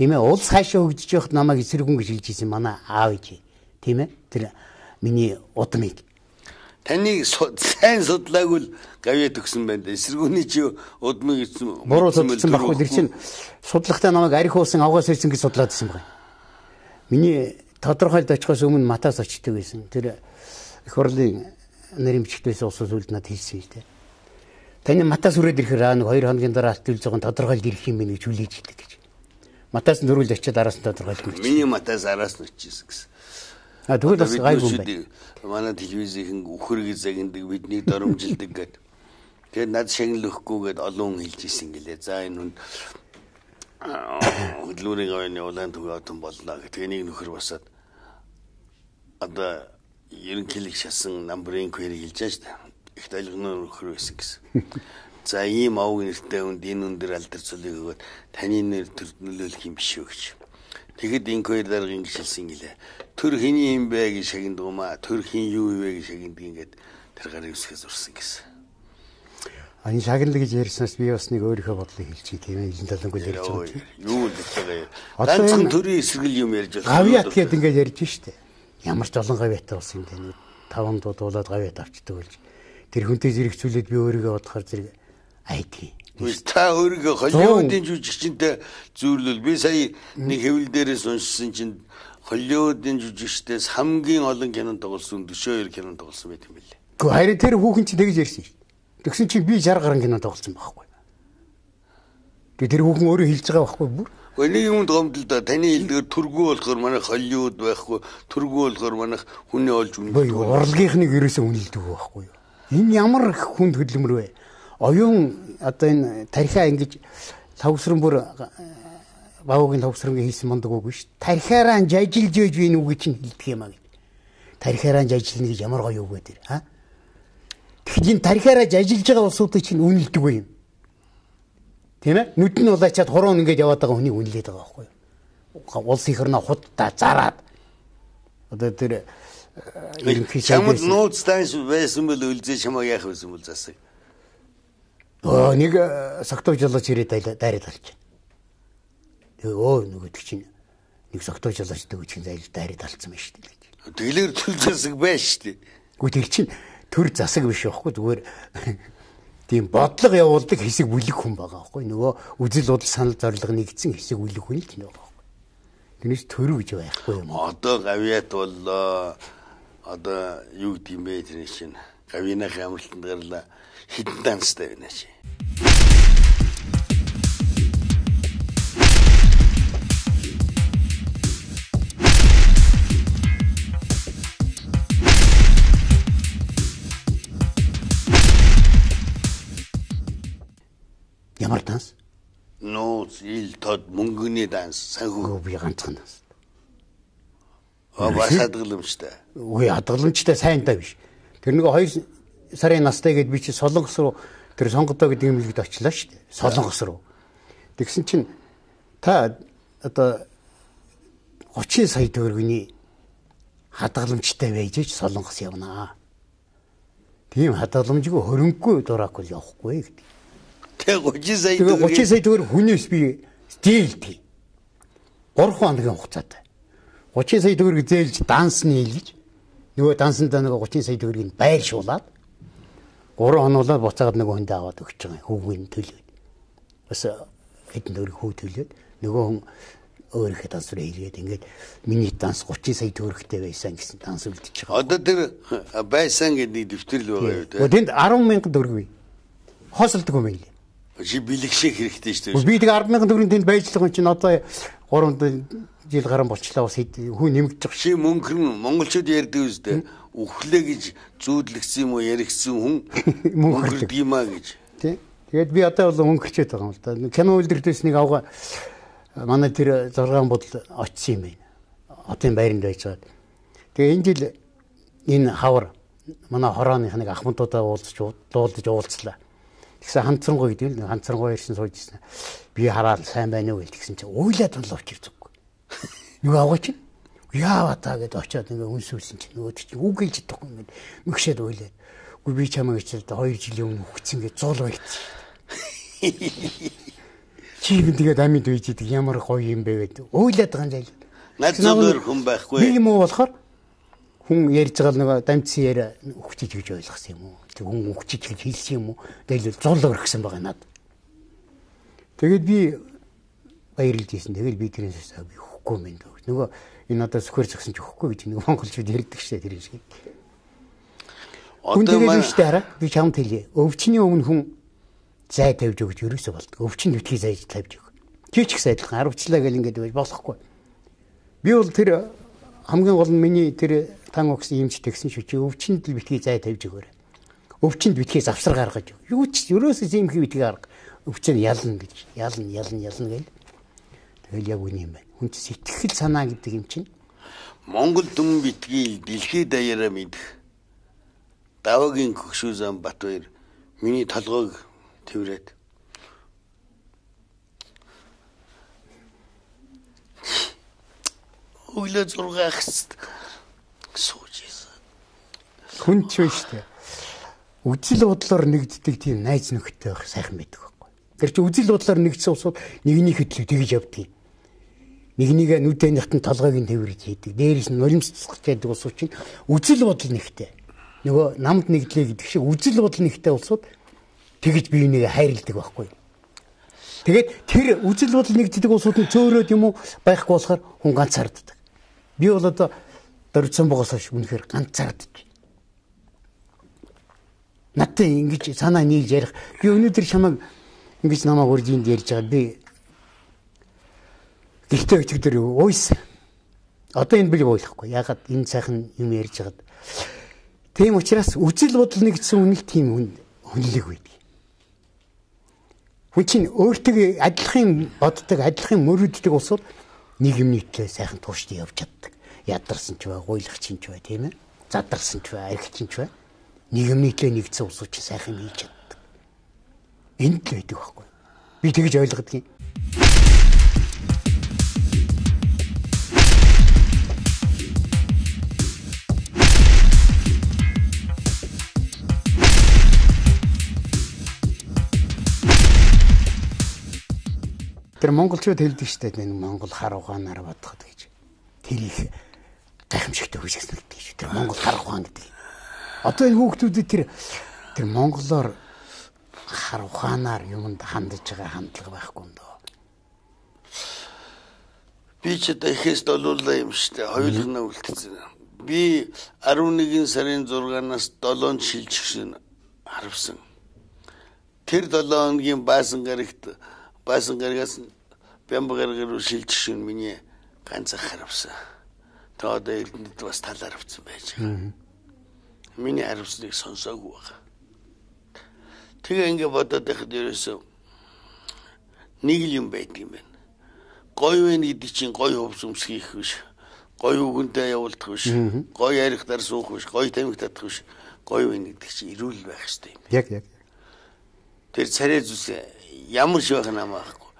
Speaker 2: Тийм ээ, улс хаашаа хөгжиж явахд намайг эсэргүүн гэж хэлж ирсэн манай аав ээжээ. Тийм ээ. Тэр миний удмыг
Speaker 1: таныг сайн судлаагүй гавья төгсөн байна. Эсэргүүний чи удмыг ирсэн. Буруу судалсан баггүй. Тэр чинь
Speaker 2: судлахтаа намайг арх уусан авгаас ирсэн гэж судлаад байсан байна. Миний тодорхойлд очихоос өмнө матаас очдөг байсан. Тэр их орлын нэрэмжигт байсан улсууд үлд над хэлсэн шүү дээ. Таны Матас үрээд ирэхээр аа нэг хоёр хоногийн дараа алтилж байгаа тодорхойлж ирэх юм байна гэж хүлээж хэлдэг гэж. Матас нөрүүл очиад араас нь тодорхойлж байна.
Speaker 1: Миний Матас араас нь очижсэн гэсэн.
Speaker 2: А тэгвэл бас гайгүй юм
Speaker 1: байна. Манай телевизийн үхэрэг загиндаг бидний доромжилдаг гэд. Тэгээд над шагнал өгөхгүйгээд олон хүн хэлж исэн гэлээ. За энэ хүнд хөдөлмөрийн гавьны улаан түгээ отон боллоо гэх. Тэгээ нэг нөхөр басаад одоо ерөнхийлэг шасан намбрын query хэлж яаж та. Ихт ойлгоноор өгөхөр байсан гэсэн. *laughs* За ийм овг нэртэй хүнд энэ өндөр алдар цөлийг өгөөд таны нэр төрнөлөөлөх юм биш үү гэж. Тэгэхэд энэ query дараа ингэшилсэн гэлээ. Төр хэний юм бэ гэж шагинд гумаа. Төр хин юу ивэ гэж шагинд ингээд тэр гарын үсгээс урсан гэсэн.
Speaker 2: А энэ шагнал гэж ярьснаас би бас нэг өөрийнхөө бодлыг хэлчихье тийм ээ. Илэн талангуй ярьж байгаа.
Speaker 1: Юу л хэлээ. Ганцхан төрийн эсрэгэл юм ярьж байна. Авиат
Speaker 2: гэдэг ингээд ярьж штэ ямар ч олон гавьяатай болсон юм даа нэг таван дуудуулаад гавьяат авчдаг болж тэр хүнтэй зэрэгцүүлээд би өөрийгөө бодохоор зэрэг айдгийн
Speaker 1: та өөрийгөө холливуудын жүжигчтэй зөөрлөл би сая нэг хэвлэл дээрээс уншсан чинь холливуудын жүжигчдээс хамгийн олон кинонд тоглосон 42 кинонд тоглосон байт юм билээ.
Speaker 2: Гэхдээ харин тэр хүүхэн чинь тэгж ярьсан шүү. Тэгсэн чинь би 60 гаруй кинонд тоглосон байхгүй. Тэгээ тэр хүүхэн өөрөө хэлж байгаа байхгүй бүр
Speaker 1: нэг юмд гомдлоо таны хэлдгээр төргөө болохоор манай холливуд байхгүй төргөө болохоор манайх хүний олж үнэлдэг. Урлагийнхныг
Speaker 2: ерөөсөө үнэлдэг байхгүй юу? Энэ ямар их хүнд хөдлөмөр вэ? Оюун одоо энэ тархиа ингэж тавсрын бүр баогийн тавсрангийн хийсэн мундаг үгүй шүү. Тархиараа жажилж ийж би нүгэ чинь хэлдэг юм аа гэд. Тархиараа жажилна гэж ямар гоё үг вэ тэр? Аа? Тэгэхээр энэ тархиараа жажилж байгаа улсуудыг чинь үнэлдэг юм. Тийм ээ? Нүд нь улаачаад хуруун ингээд яваад байгаа хүний үнэлээд байгаа байхгүй юу? Улс ихэрнэ худдаа зараад одоо тэр э, ерөнхий сайд Чамд
Speaker 1: нууцтайс байсан бол үлзээ чамаа яах вэ юм бол засаг. Оо
Speaker 2: нэг э, согтууж ялж ирээд дайраад алж. Өө нөгөөдөг чинь нэг согтууж ялж дэг чинь зайл дайраад алцсан байж
Speaker 1: тээ. Тэлэр төл засаг байж тээ.
Speaker 2: Гү тэр чинь төр засаг биш байхгүй зүгээр тийм бодлого явуулдаг хэсэг бүлэг хүн байгаа байхгүй нөгөө үзэл бодол санал зорилго нэгдсэн хэсэг бүлэг хүн л тийм байгаа байхгүй тэрнээс төрөө гэж байхгүй юм
Speaker 1: одоо гавьяат бол э, одоо юу гэдэг юм бэ тэр чинь гавьяаны амралтанд гарлаа хитэн данстай байна шээ данс? Нууц, ил тод мөнгөний данс санхүү би ганцханаас. Аа бас хадгаламжтай.
Speaker 2: Үгүй хадгаламжтай сайн даа биш. Тэр нэг хоёр сарын настай гээд би чи солонгос руу тэр сонгодоо гэдэг юм лэгд очлаа шүү дээ. Солонгос руу. Тэгсэн чинь та одоо 30 сая төгрөгийн хадгаламжтай байж ч солонгос явнаа. Тийм хадгаламжгүй хөрөнгөгүй дураак бол явахгүй гэдэг. Тэгээ 30 сая төгрөг. 30 сая төгрөг хүнээс би дийлдэг. 3 хоногийн хугацаатай. 30 сая төгрөг зээлж данс нь хийлгэж нөгөө дансандаа нөгөө 30 сая төгрөгийг байршуулад 3 хонуулаад буцаагаад нөгөө хүндээ аваад өгч байгаа юм. Хүүгийн төлөө. Бас хэдэн төгрөг хүү төлөөд нөгөө хүн өөр их данс руу хийгээд ингээд миний данс 30 сая төгрөгтэй байсан гэсэн данс үлдчихэж
Speaker 1: байгаа. Одоо тэр байсан гэдэг дэвтэр л байгаа юу те. Тэнд
Speaker 2: 10 сая төгрөг бий. Хосолдгоо мэн лээ.
Speaker 1: Жи бэлэглэх хэрэгтэй шүү дээ. Би
Speaker 2: тэг 100000 төгрөгийн тэнд байжлах юм чинь одоо 3 жил гарan болчлаа бас хүн нэмэгдэж
Speaker 1: байгаа. Чи мөнгөр нь монголчууд ярьдаг үз дээ. Үхлээ гэж зүүдлэгсэн юм уу яригдсан хүн
Speaker 2: мөнгөрдөг юм аа гэж. Тий. Тэгээд би одоо бол өнгөрчөөд байгаа юм л да. Кино үйлдвэрлэдээс нэг авга э, манай тэр зургаан бодол очсон юм байна. Хотын байранд байжгаад. Тэгээ энэ жил энэ хавар манай хорооных нэг ахмадуудаа уулзч дуулдаж уулзлаа. Тэгсэн ханцрангуй гэдэг нь ханцрангуй ирсэн сууж ирсэн. Би хараад сайн байна уу гэж тэгсэн чинь уйлаад л очир зүггүй. Нүг *laughs* авгаа чинь яава та гэдээ очиод ингээ үнсүүлсэн чинь нөгөө чинь үг хэлж чадахгүй ингээ мөгшөөд уйлаад. Үгүй би чамаа гэж 2 жилийн өмнө хөгцсөн гэж зуул байлцсан.
Speaker 1: *laughs*
Speaker 2: Чи би тэгээд амьд үйж идэг ямар гоё юм бэ гэдэг. Уйлаад байгаа юм заяа.
Speaker 1: Над зүгээр хүн байхгүй. Нэг юм
Speaker 2: уу болохоор хүн ярьж байгаа нэг дамжсан яриа өгчиж гэж ойлгосон юм уу? чи хүн өгчиж гэж хэлсэн юм уу? Тэгэл зул өргсөн байгаа надад. Тэгээд би баярлж ийсэн. Тэгэл би тэрнээс би өгөхгүй юм даа. Нөгөө энэ одоо сүхэр згсэн ч өгөхгүй гэж нөгөө монголчууд ярьдаг шээ тэр шиг.
Speaker 1: Одоо маань шүү
Speaker 2: дээ хараа. Би чамд хэлье. Өвчний өмнө хүн зай тавьж өгч ерөөсө болдог. Өвчин нутгийг зайж тавьж өг. Чи ч их сайдхан аравчлаа гэл ингээд байж болохгүй. Би бол тэр хамгийн гол нь миний тэр тан өгсөн юмч тэгсэн шүү чи өвчнөд л битгий зай тавьж өгөөрэй өвчнд битгий завсар гаргаж юу ч ерөөсөө юм хий битгий гарга өвчн ялна гэж ялна ялна ялна гэл тэгэл яг үний юм байна хүн чинь сэтгэл санаа гэдэг юм чинь
Speaker 1: Монгол дүн битгий дэлхийд даяараа мэдэх давгийн гүгшүү зам Батбаяр миний толгойг тэврээд өглөө 6 ахс
Speaker 2: сууж исэн хүн ч биш тээ үзэл бодлоор нэгддэг тийм найз нөхдөй байх сайхан байдаг байхгүй. Тэр чинь үзэл бодлоор нэгдсэн усууд нэгнийг хөдлөв тэгж явдгийг. Нэгнийг нүдэн хатан толгойг нь тэмэрж хийдэг. Дээрээс нь нулимсцах гэдэг усууд чинь үзэл бодол нэгтэй. Нөгөө намд нэгдлээ гэдэг шиг үзэл бодол нэгтэй усууд тэгж бие бинийг хайрладаг байхгүй. Тэгээд тэр үзэл бодол нэгддэг усууд нь цөөрөөд юм уу байхгүй болохоор хүн ганцаарддаг. Би бол одоо дөрвцэн богоос хойш үнэхээр ганцаарддаг надтай ингэж санаа нийлж ярих. Би өнөөдөр чамайг ингэж намайг үржинд ярьж байгаа. Би гэхдээ өчигдөр уйс. Одоо энэ бий ойлгохгүй. Ягаад энэ сайхан юм ярьж байгаад. Тийм учраас үжил бодол нэгдсэн үнэл тийм хүн хүнлэг байдаг. Хүн чинь өөртөө адилхан боддог, адилхан мөрөддөг усвал нийгмийн нийтлээ сайхан тууштай явж чаддаг. Ядарсан ч бай, гуйлах чинь ч бай, тийм ээ. Задарсан ч бай, архи чинь ч бай нийгмийлээ нэгдсэн усууч сайхан хийж чаддаг. Энд л байдаг байхгүй. Би тэгж ойлгодог юм. Тэр монголчууд хэлдэг штэ энэ монгол хар ухаанаар бодоход гэж. Тэр их гайхамшигтай үйл ажиллагаа гэдэг шүү. Тэр монгол хар ухаан гэдэг. Одоо энэ хүүхдүүдэд тэр тэр монголоор хар ухаанаар юмд хандж байгаа хандлага байхгүй юм дөө. Би ч
Speaker 1: дэхээс долуулаа юм штэ. Хоёулгана үлдсэн. Би 11 сарын 6-наас 7-нд шилжчихсэн харвсан. Тэр 7 хоногийн баасан гарагт баасан гарагаас бямба гараг руу шилжчихсэн миний ганц харвсан. Тэгээд эрдэнэд бас талаар авцсан байж байгаа миний хариуцныг сонсоогүй байна. Тэгээ ингээ бодоод байхад ерөөсөө нэг юм байдаг юм байна. Гоё вэ гэдэг чинь гоё хувьс өмсгийх биш. Гоё үгэндээ явуулдах биш. Гоё ярихтаар суух биш. Гоё тамиг татах биш. Гоё вэ гэдэг чинь эрүүл байх хэрэгтэй юм. Яг яг. Тэр царай зүс ямар шиг байна маахгүй.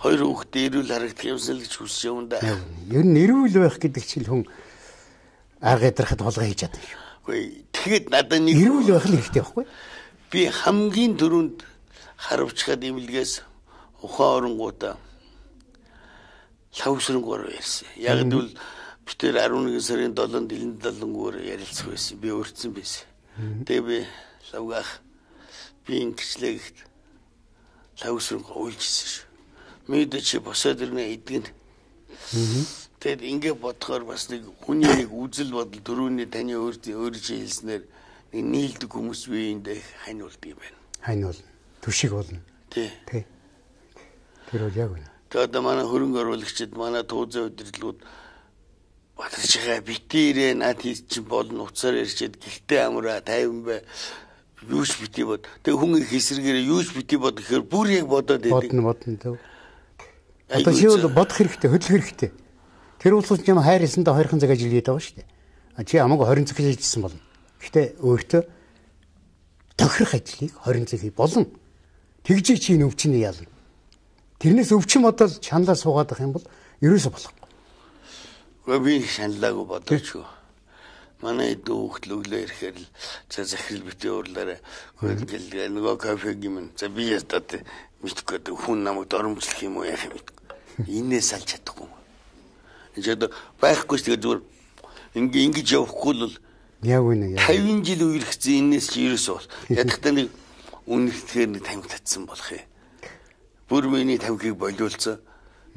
Speaker 1: Хоёр хүүхдээ эрүүл харагдах юмсан л гэж хүсэж юм да.
Speaker 2: Ер нь эрүүл байх гэдэг чинь хүн арга ядрахад толгой хийж чадна тэгэд надад нэг эрүүл байх л хэрэгтэй байхгүй
Speaker 1: би хамгийн дөрөнд харавчхад имлгээс ухаан оронгуудаа лавсрангоор ярьсан яг нь бол би тэр 11 сарын 7-нд Илэн далангуур ярилцсан байсан би өөрцөн байсан тэгээ би лавгах би ингэчлээгт лавсрангаа уйлжсэн шүү мэдээ чи босоод ирнэ эдгэн аа Тэгэхээр ингээд бодохоор бас нэг хүний нэг үзэл бодол дөрөвний таны өөр өөр шиг хэлснээр нэг нийлдэг хүмүүс биеиндээ хань болд юм байна.
Speaker 2: Хань болно. Түшиг болно. Тий. Тий. Тэр бол яг үнэ.
Speaker 1: Тэгээд манай хөрөнгө оруулагчид манай туузын удирдлууд батарчгаа битээрээ над хийд чинь болно уцаар ирчээд гэлтэй амраа тайван бай юуш битий бод. Тэг хүн их эсрэгээр юуш битий бод
Speaker 2: гэхээр бүр яг бодоод байдаг. Бодно бодно төв. Одоо чи бол бодох хэрэгтэй, хөдлөх хэрэгтэй. Тэр улс чинь хайр эсэндээ хоёрхан цаг ажил хийдэг байгаа шүү дээ. А чи хамаагүй 20 цаг хийжсэн болно. Гэхдээ өөртөө тохирох ажлыг 20 цаг хий болно. Тэгжээ чи энэ өвчин ялна. Тэрнээс өвчин бодол чанлаа суугаадах юм бол ерөөсө болохгүй.
Speaker 1: Гэхдээ би шаналаагүй бодоочгүй. Манай дүүхт лүглээ ирэхээр л за захирал битээ уурлаарэ. Гэхдээ нөгөө кафе гимэн. За би ястат мэдхгүй хүн намайг доромжлох юм уу яах юм бэ? *laughs* Инээс алж чадахгүй юм энэ байхгүй ч тэгээд зүгээр ингээ ингэж явахгүй л
Speaker 2: яг үнэ яг
Speaker 1: 50 жил үерхсэн энэс чи ерөөсөө бол ядахтаа нэг үнэхээр нэг 50 татсан болох юм. Бүр миний 50-ыг болиулсан.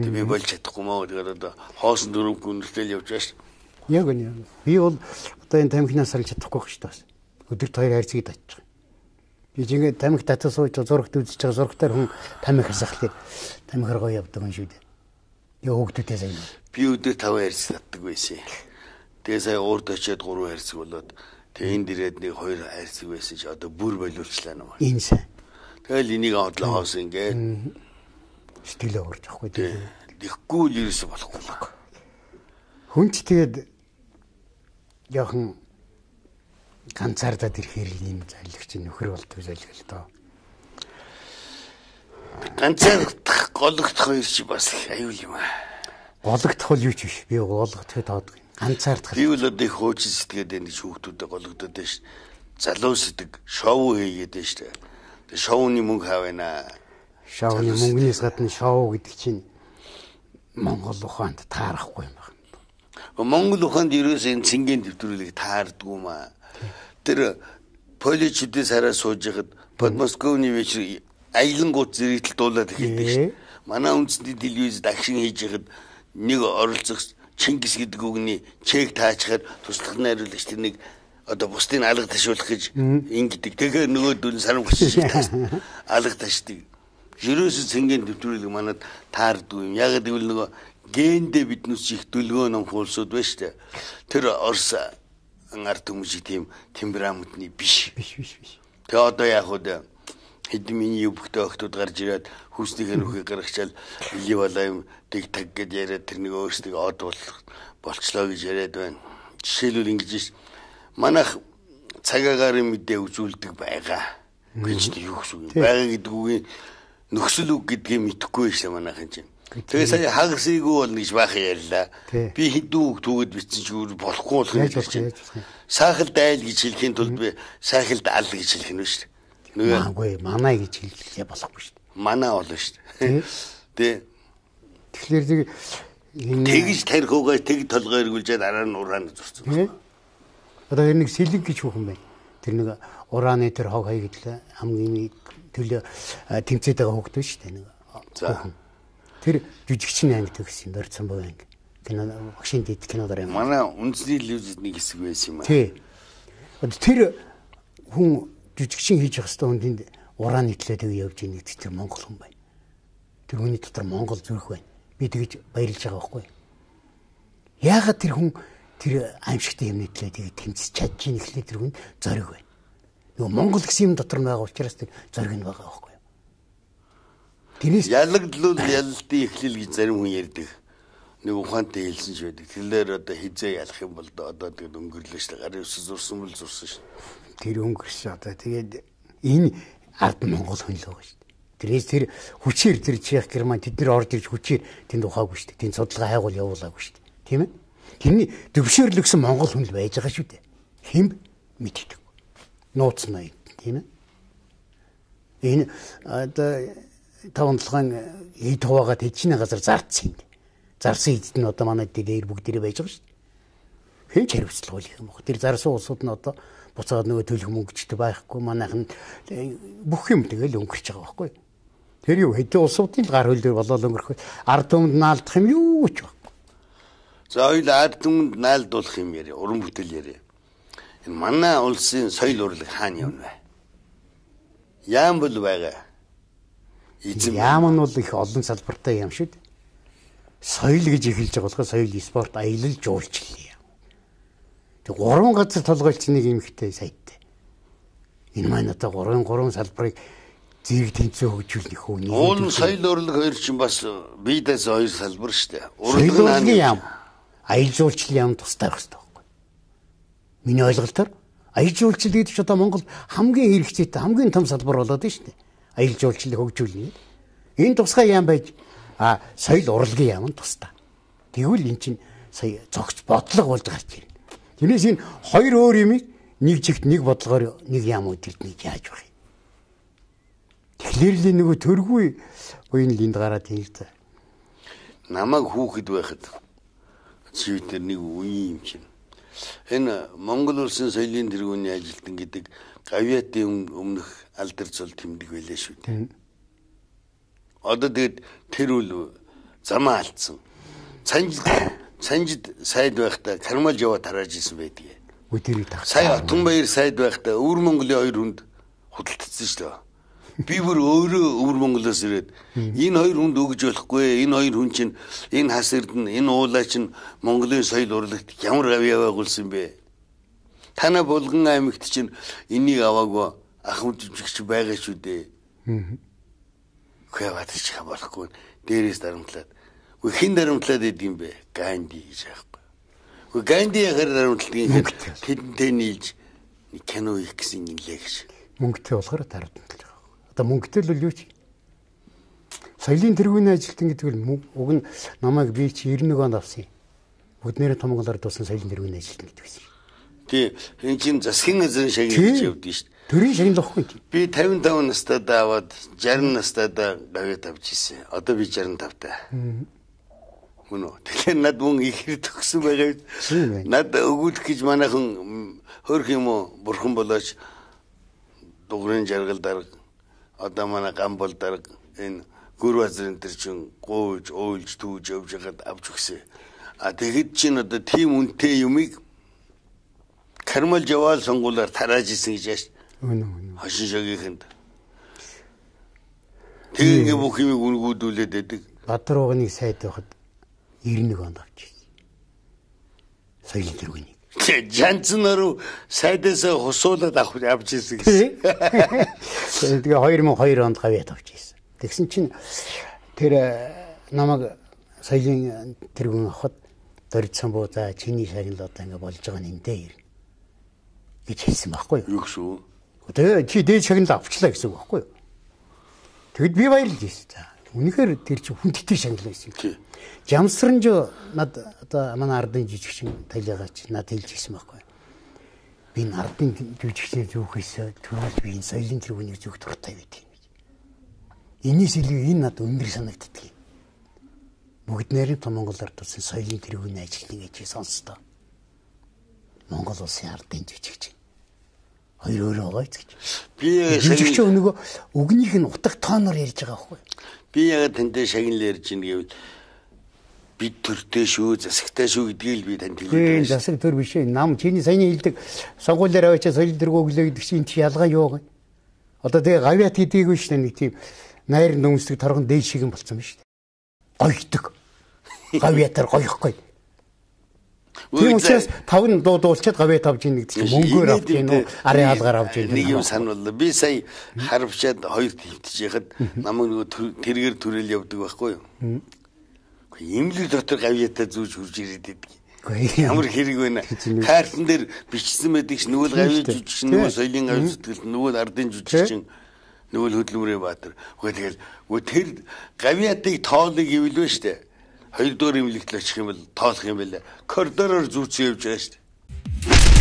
Speaker 1: Тэг би болж чадахгүй маа тэгээд одоо хоосон дөрөв гүнэлтэл явж байгаа ш.
Speaker 2: Яг үнэ. Би бол одоо энэ 50-наас харж чадахгүй гэж таас. Өдөрт хоёр хайр цэгт очиж байгаа. Би жингээ тамиг татсан сууж зургт үзэж байгаа зургтаар хүн тамиг хасах лээ. Тамиг хар гоё явдаг юм шүү дээ. Яг хөвгдүүдээ сайн
Speaker 1: би өдөө 5 харьц татдаг байсан. Тэгээ сая уурд очиад 3 харьц болоод тэгээ энд ирээд нэг 2 харьц байсан чи одоо бүр болиулчлаа намаа. Энэ сайн. Тэгэл энийг одлоо хавс ингээд сэтгэлээ урж авахгүй тийм. Дихгүй л ерөөсө болохгүй л.
Speaker 2: Хүн ч тэгээд яхан ганцаардаад ирэхээр л ийм залгич нөхөр болдог залгил доо.
Speaker 1: Ганцаардах голөгдох хоёр чи бас аюул юм аа.
Speaker 2: Гологдох бол юу ч биш. Би гологдох таадаг. Ганцаардах.
Speaker 1: Би бол одоо их хуучин сэтгэдэг энэ хүүхдүүдэд гологдоод байна шүү. Залуу сэтг шоу хийгээд байна шүү. Тэг шоуны мөнгө хавэна.
Speaker 2: Шоуны мөнгнээс гадна шоу гэдэг чинь Монгол ухаанд таарахгүй юм
Speaker 1: байна. Монгол ухаанд ерөөсөө энэ цэнгийн төвтрүүлгийг таардгүй юм аа. Тэр поличдээс хараа сууж яхад Подмосковны вечер аялангууд зэрэгтэл дуулаад эхэлдэг шүү. Манай үндэсний телевизэд агшин хийж яхад нэг оролцох Чингис гэдэг үгний чек таачаар туслах найруулагч тэр нэг одоо бусдын алга ташуулах гэж ингэдэг. Тэгэхээр нөгөөдөл сарамгч *laughs* шиг алга ташдаг. Ерөөсөө цэнгийн төвтрүүлэг манад таардгүй юм. Яг гэвэл нөгөө гендээ биднээс их дөлгөө ном хуулсууд байна шүү дээ. Тэр Орос ард түмжиг тийм темпераментны биш. Биш биш биш. Тэгээ одоо яг хөөд хэдэн миний өвгтэй охтууд гарч ирээд хүүснийхээ нүхийг гаргачаал ий балаа юм дэг таг гэд яриад тэр нэг өөрсдөө од болох болчлоо гэж яриад байна. Жишээлбэл ингэж ш манайх цагаагаар мэдээ үзүүлдэг байгаа.
Speaker 2: Гинч юу гэсэн
Speaker 1: юм байгаа гэдэг үгийн нөхсөл үг гэдгийг мэдэхгүй шээ манайхан чинь. Тэгээ сая хагасрийгүү бол гэж баахан ярьлаа. Би хэдэн үг түгэд бичсэн ч өөр болохгүй болох юм гэж. Сайхал дайл гэж хэлхийн тулд би сайхалд ал гэж хэлэх нь шүү дээ.
Speaker 2: Нөгөө Маггүй манай гэж хэллээ болохгүй
Speaker 1: шүү дээ. Манай болно шүү дээ. Тэ.
Speaker 2: *laughs* Тэгэхээр зэг тэгж
Speaker 1: тарих угаа тэг толгой эргүүлжээд дараа нь урааны
Speaker 2: зурцсан. Одоо ер нь сэлэг гэж хүүхэн байна. Тэр нэг урааны тэр хог хай гэдэл хамгийн төлөө тэмцээд байгаа хүүхд нь шүү дээ нэг. За. Тэр жүжигчний анги төгс юм барьсан боо анги. Кино багшийн дэд кинодор юм.
Speaker 1: Манай үндэсний телевизэд нэг хэсэг байсан юм аа. Тий.
Speaker 2: Тэр хүн жүжигчин хийж явах хэвээр хүнд ураа нийтлээд явж ийн гэдэг чинь монгол хүн байна. Тэр хүний дотор монгол зүрх байна. Би тэгж баярлж байгаа байхгүй. Яагаад тэр хүн тэр аимшигтай юм нийтлээд тэгээ тэмцэж чадж ийн гэхлээр тэр хүн зориг байна. Нөгөө монгол гэсэн юм дотор байгаа учраас тэр зориг нь байгаа байхгүй.
Speaker 1: Тэрээс ялагдлуул яллтын эхлэл гэж зарим хүн ярьдаг. Нэг ухаантай хэлсэн ч байдаг. Тэрлэр одоо хизээ ялах юм бол одоо тэгээд өнгөрлөө шүү дээ. Гарын өсөж зурсан бол зурсан
Speaker 2: шүү тэр өнгөрсөн одоо тэгээд энэ ард Монгол хүн л байгаа шүү дээ. Тэрээс тэр хүчээр тэр Чех Герман тэд нар орж ирж хүчээр тэнд ухаагүй шүү дээ. Тэнд судалгаа хайгуул явуулаагүй шүү дээ. Тийм ээ. Тэрний төвшөөрлөгсөн Монгол хүн л байж байгаа шүү дээ. Хим мэддэг. Нууц маяг тийм ээ. Энэ одоо таван толгойн э, ид хуваагаад хэчнээ газар зарцсан юм. Зарсан идд нь одоо манай дээр бүгд дээр байж байгаа шүү дээ. Хэн ч хариуцлага үл их юм бох. Тэр зарсан улсууд нь одоо буцаад нөгөө төлөх мөнгө ч байхгүй манайхан бүх юм тэгэл өнгөрч байгаа байхгүй. Тэр юу хэдэн улсуудын л гар хөлөөр болоод өнгөрөх ард түмэнд наалдах юм юу ч байхгүй.
Speaker 1: За ойл ард түмэнд наалдуулах юм яриа, уран бүтээл яриа. Энэ манай улсын соёл урлаг хаана явна вэ? Яам бол байгаа.
Speaker 2: Эзэм яам нь бол их олон салбартай юм шүү дээ. Соёл гэж эхэлж байгаа болохоос соёл, спорт, аялал, жуулчлал Тэг 3 газар толгойлч нэг эмхтэй саядтай. Энэ маань одоо 3 3 салбарыг зэрэг тэнцээ хөгжүүлэх үний. Уул соёл
Speaker 1: өрлөг хоёр чинь бас бидээс хоёр салбар шүү дээ. Урлагийн
Speaker 2: яам, аял жуулчлалын яам тустай байх хэрэгтэй байхгүй. Миний ойлголтоор аял жуулчлал гэдэг чинь одоо Монголд хамгийн хэрэгцээтэй, хамгийн том салбар болоод байна шүү дээ. Аял жуулчлалыг хөгжүүлнэ. Энэ тусгай яам байж а соёл урлагийн яам нь тустай. Тэгвэл эн чинь сая зогц бодлого болж гарч ирнэ. Тэрнээс энэ хоёр өөр юм нэг чигт нэг бодлогоор нэг яам үдирднийг яаж вэ? Тэгэхээр л нөгөө төргүй буюу линд гараад ийм та.
Speaker 1: Намаг хүүхэд байхад чивтер нэг үе юм чинь. Энэ Монгол улсын соёлын тэргүүний ажилтан гэдэг гавьяатын өмнөх алдар зул тэмдэг байлаа шүү дээ. Одоо тэгэд тэр үл замаа алдсан. Цанжил санжид сайд байхдаа кармалж яваа тарааж исэн байдгийг. Өдөрийг тах. Сая Отон баяр сайд байхдаа Өвөр Монголын хоёр хүнд худалдсан шүү дээ. Би бүр өөрөө Өвөр Монголоос ирээд энэ хоёр хүнд өгж болохгүй. Энэ хоёр хүн чинь энэ хас эрдэн, энэ уулаа чинь Монголын соёл урлагт ямар авьяа байгуулсан бэ? Тана булган аймагт чинь энийг аваагүй ахмад жүжигч байгаа шүү дээ. Хөөе батчих болохгүй. Дээрээс дарамтлаад. Үгүй хин дарамтлаад идэв юм бэ? Ганди гэж байхгүй. Гэхдээ Ганди яхаар дарамтлын хэрэг тэдэнтэй нийлж нэг кино хийх гэсэн юм лээ гэж.
Speaker 2: Мөнгөтэй болохоор дарамтлал байгаа. Одоо мөнгөтэй л юу ч соёлын тэргүүний ажилтан гэдэг нь уг нь намайг би чи 91 онд авсан юм. Бүгднээр томглоор дуусан соёлын тэргүүний ажилтан гэдэг юм.
Speaker 1: Тий, энэ чинь засгийн эзэн шиг хийж явдсан шүү дээ.
Speaker 2: Төрийн шагналхгүй тий.
Speaker 1: Би 55 настайдаа аваад 60 настайдаа гавья тавьж ирсэн. Одоо би 65 таа мөн үү. Тэгэхээр над мөн их хэр төгсөн байгаа
Speaker 2: юм.
Speaker 1: Над өгүүлэх гэж манайхан хөрх юм уу бурхан болооч дугрын жаргал дарга одоо манай гамбол дарга энэ гүр базрын төр чин гоож ойлж түүж явж хагаад авч өгсөн. А тэгэд чин одоо тийм үнэтэй юмыг Кармал Жавал сонгуулаар тарааж исэн гэж яаш. Үнэн үнэн. Хашин шагийнханд. Тэгээ бүх юмыг үргүүдүүлээд байдаг.
Speaker 2: Бадар угныг сайд байхад 91 онд авч ирсэн. Соёлын тэргүүний.
Speaker 1: Жанцнаар сайдаас хусуулаад авч авч ирсэн гэсэн.
Speaker 2: Тэгээ 2002 онд гавьяд авч ирсэн. Тэгсэн чинь тэр э, намайг соёлын тэргүүн авахд дөржсан буу за чиний шагнал одоо ингэ болж байгаа нь эндээ ирнэ гэж хэлсэн байхгүй юу? Юу гэсэн үү? Тэгээ чи дээд шагнал авчлаа гэсэн үг байхгүй юу? Тэгэд би баярлж ирсэн. За. Үнэхээр тэр чинь хүндэтгий шагнал байсан. Тий. Жамсранж над одоо манай ардын жижигчин талигач над хэлж гисэн байхгүй. Би энэ ардын жижигчний зүөхөөс төрөл би энэ соёлын тэргүүнийг зүг тогтоё гэдэг юм. Энийс илүү энэ над өндөр санагддаг юм. Бүгд нэрийн том Монгол ард улсын соёлын тэргүүний ажилтны гэж сонстоо. Монгол улсын ардын жижигчин хоёр өөр байгаа ч гэж. Би жижигч нөгөө үгнийх нь утга тооноор ярьж байгаа байхгүй.
Speaker 1: Би яг тэндээ шагналаар ярьж ийн гэвэл бид төртэй шүү, засагтай шүү гэдгийг л би танд хэлж байна. Тийм,
Speaker 2: засаг төр биш ээ. Нам чиний саяны хэлдэг сонгуулиараа очиж соёл дэргөө өглөө гэдэг чинь чи ялгаа юу вэ? Одоо тэгээ гавьяат хийдэггүй шүү дээ нэг тийм найр нөмсдөг торгон дээл шиг юм болсон байна шүү дээ. Гойдог. Гавьяатаар гойхгүй. Тийм учраас тав нь дуудуулчаад гавьяа тавж ийн гэдэг чинь мөнгөөр авч ийн үү, арын хаалгаар авч ийн. Нэг юм санвал
Speaker 1: би сая харамчаад хоёрт хөвтөж яхад намайг нөгөө тэргээр төрөл явдаг байхгүй юу? Имлэг дотор гавьяатай зүүж хурж ирээд
Speaker 2: байдгийг. Ямар
Speaker 1: хэрэг байна. Хайрсан дээр бичсэн байдаг ш нөгөө л гавьяа жүжигч нөгөө соёлын гавь сэтгэл нөгөө л ардын жүжигчин нөгөө л хөдөлмөрийн баатар. Үгүй тэгэл үгүй тэр гавьяатыг тоолыг ивэлвэ штэ. Хоёр доор имлэгт очих юм бол тоолох юм байлаа. Коридороор зүүцэн явж байгаа штэ.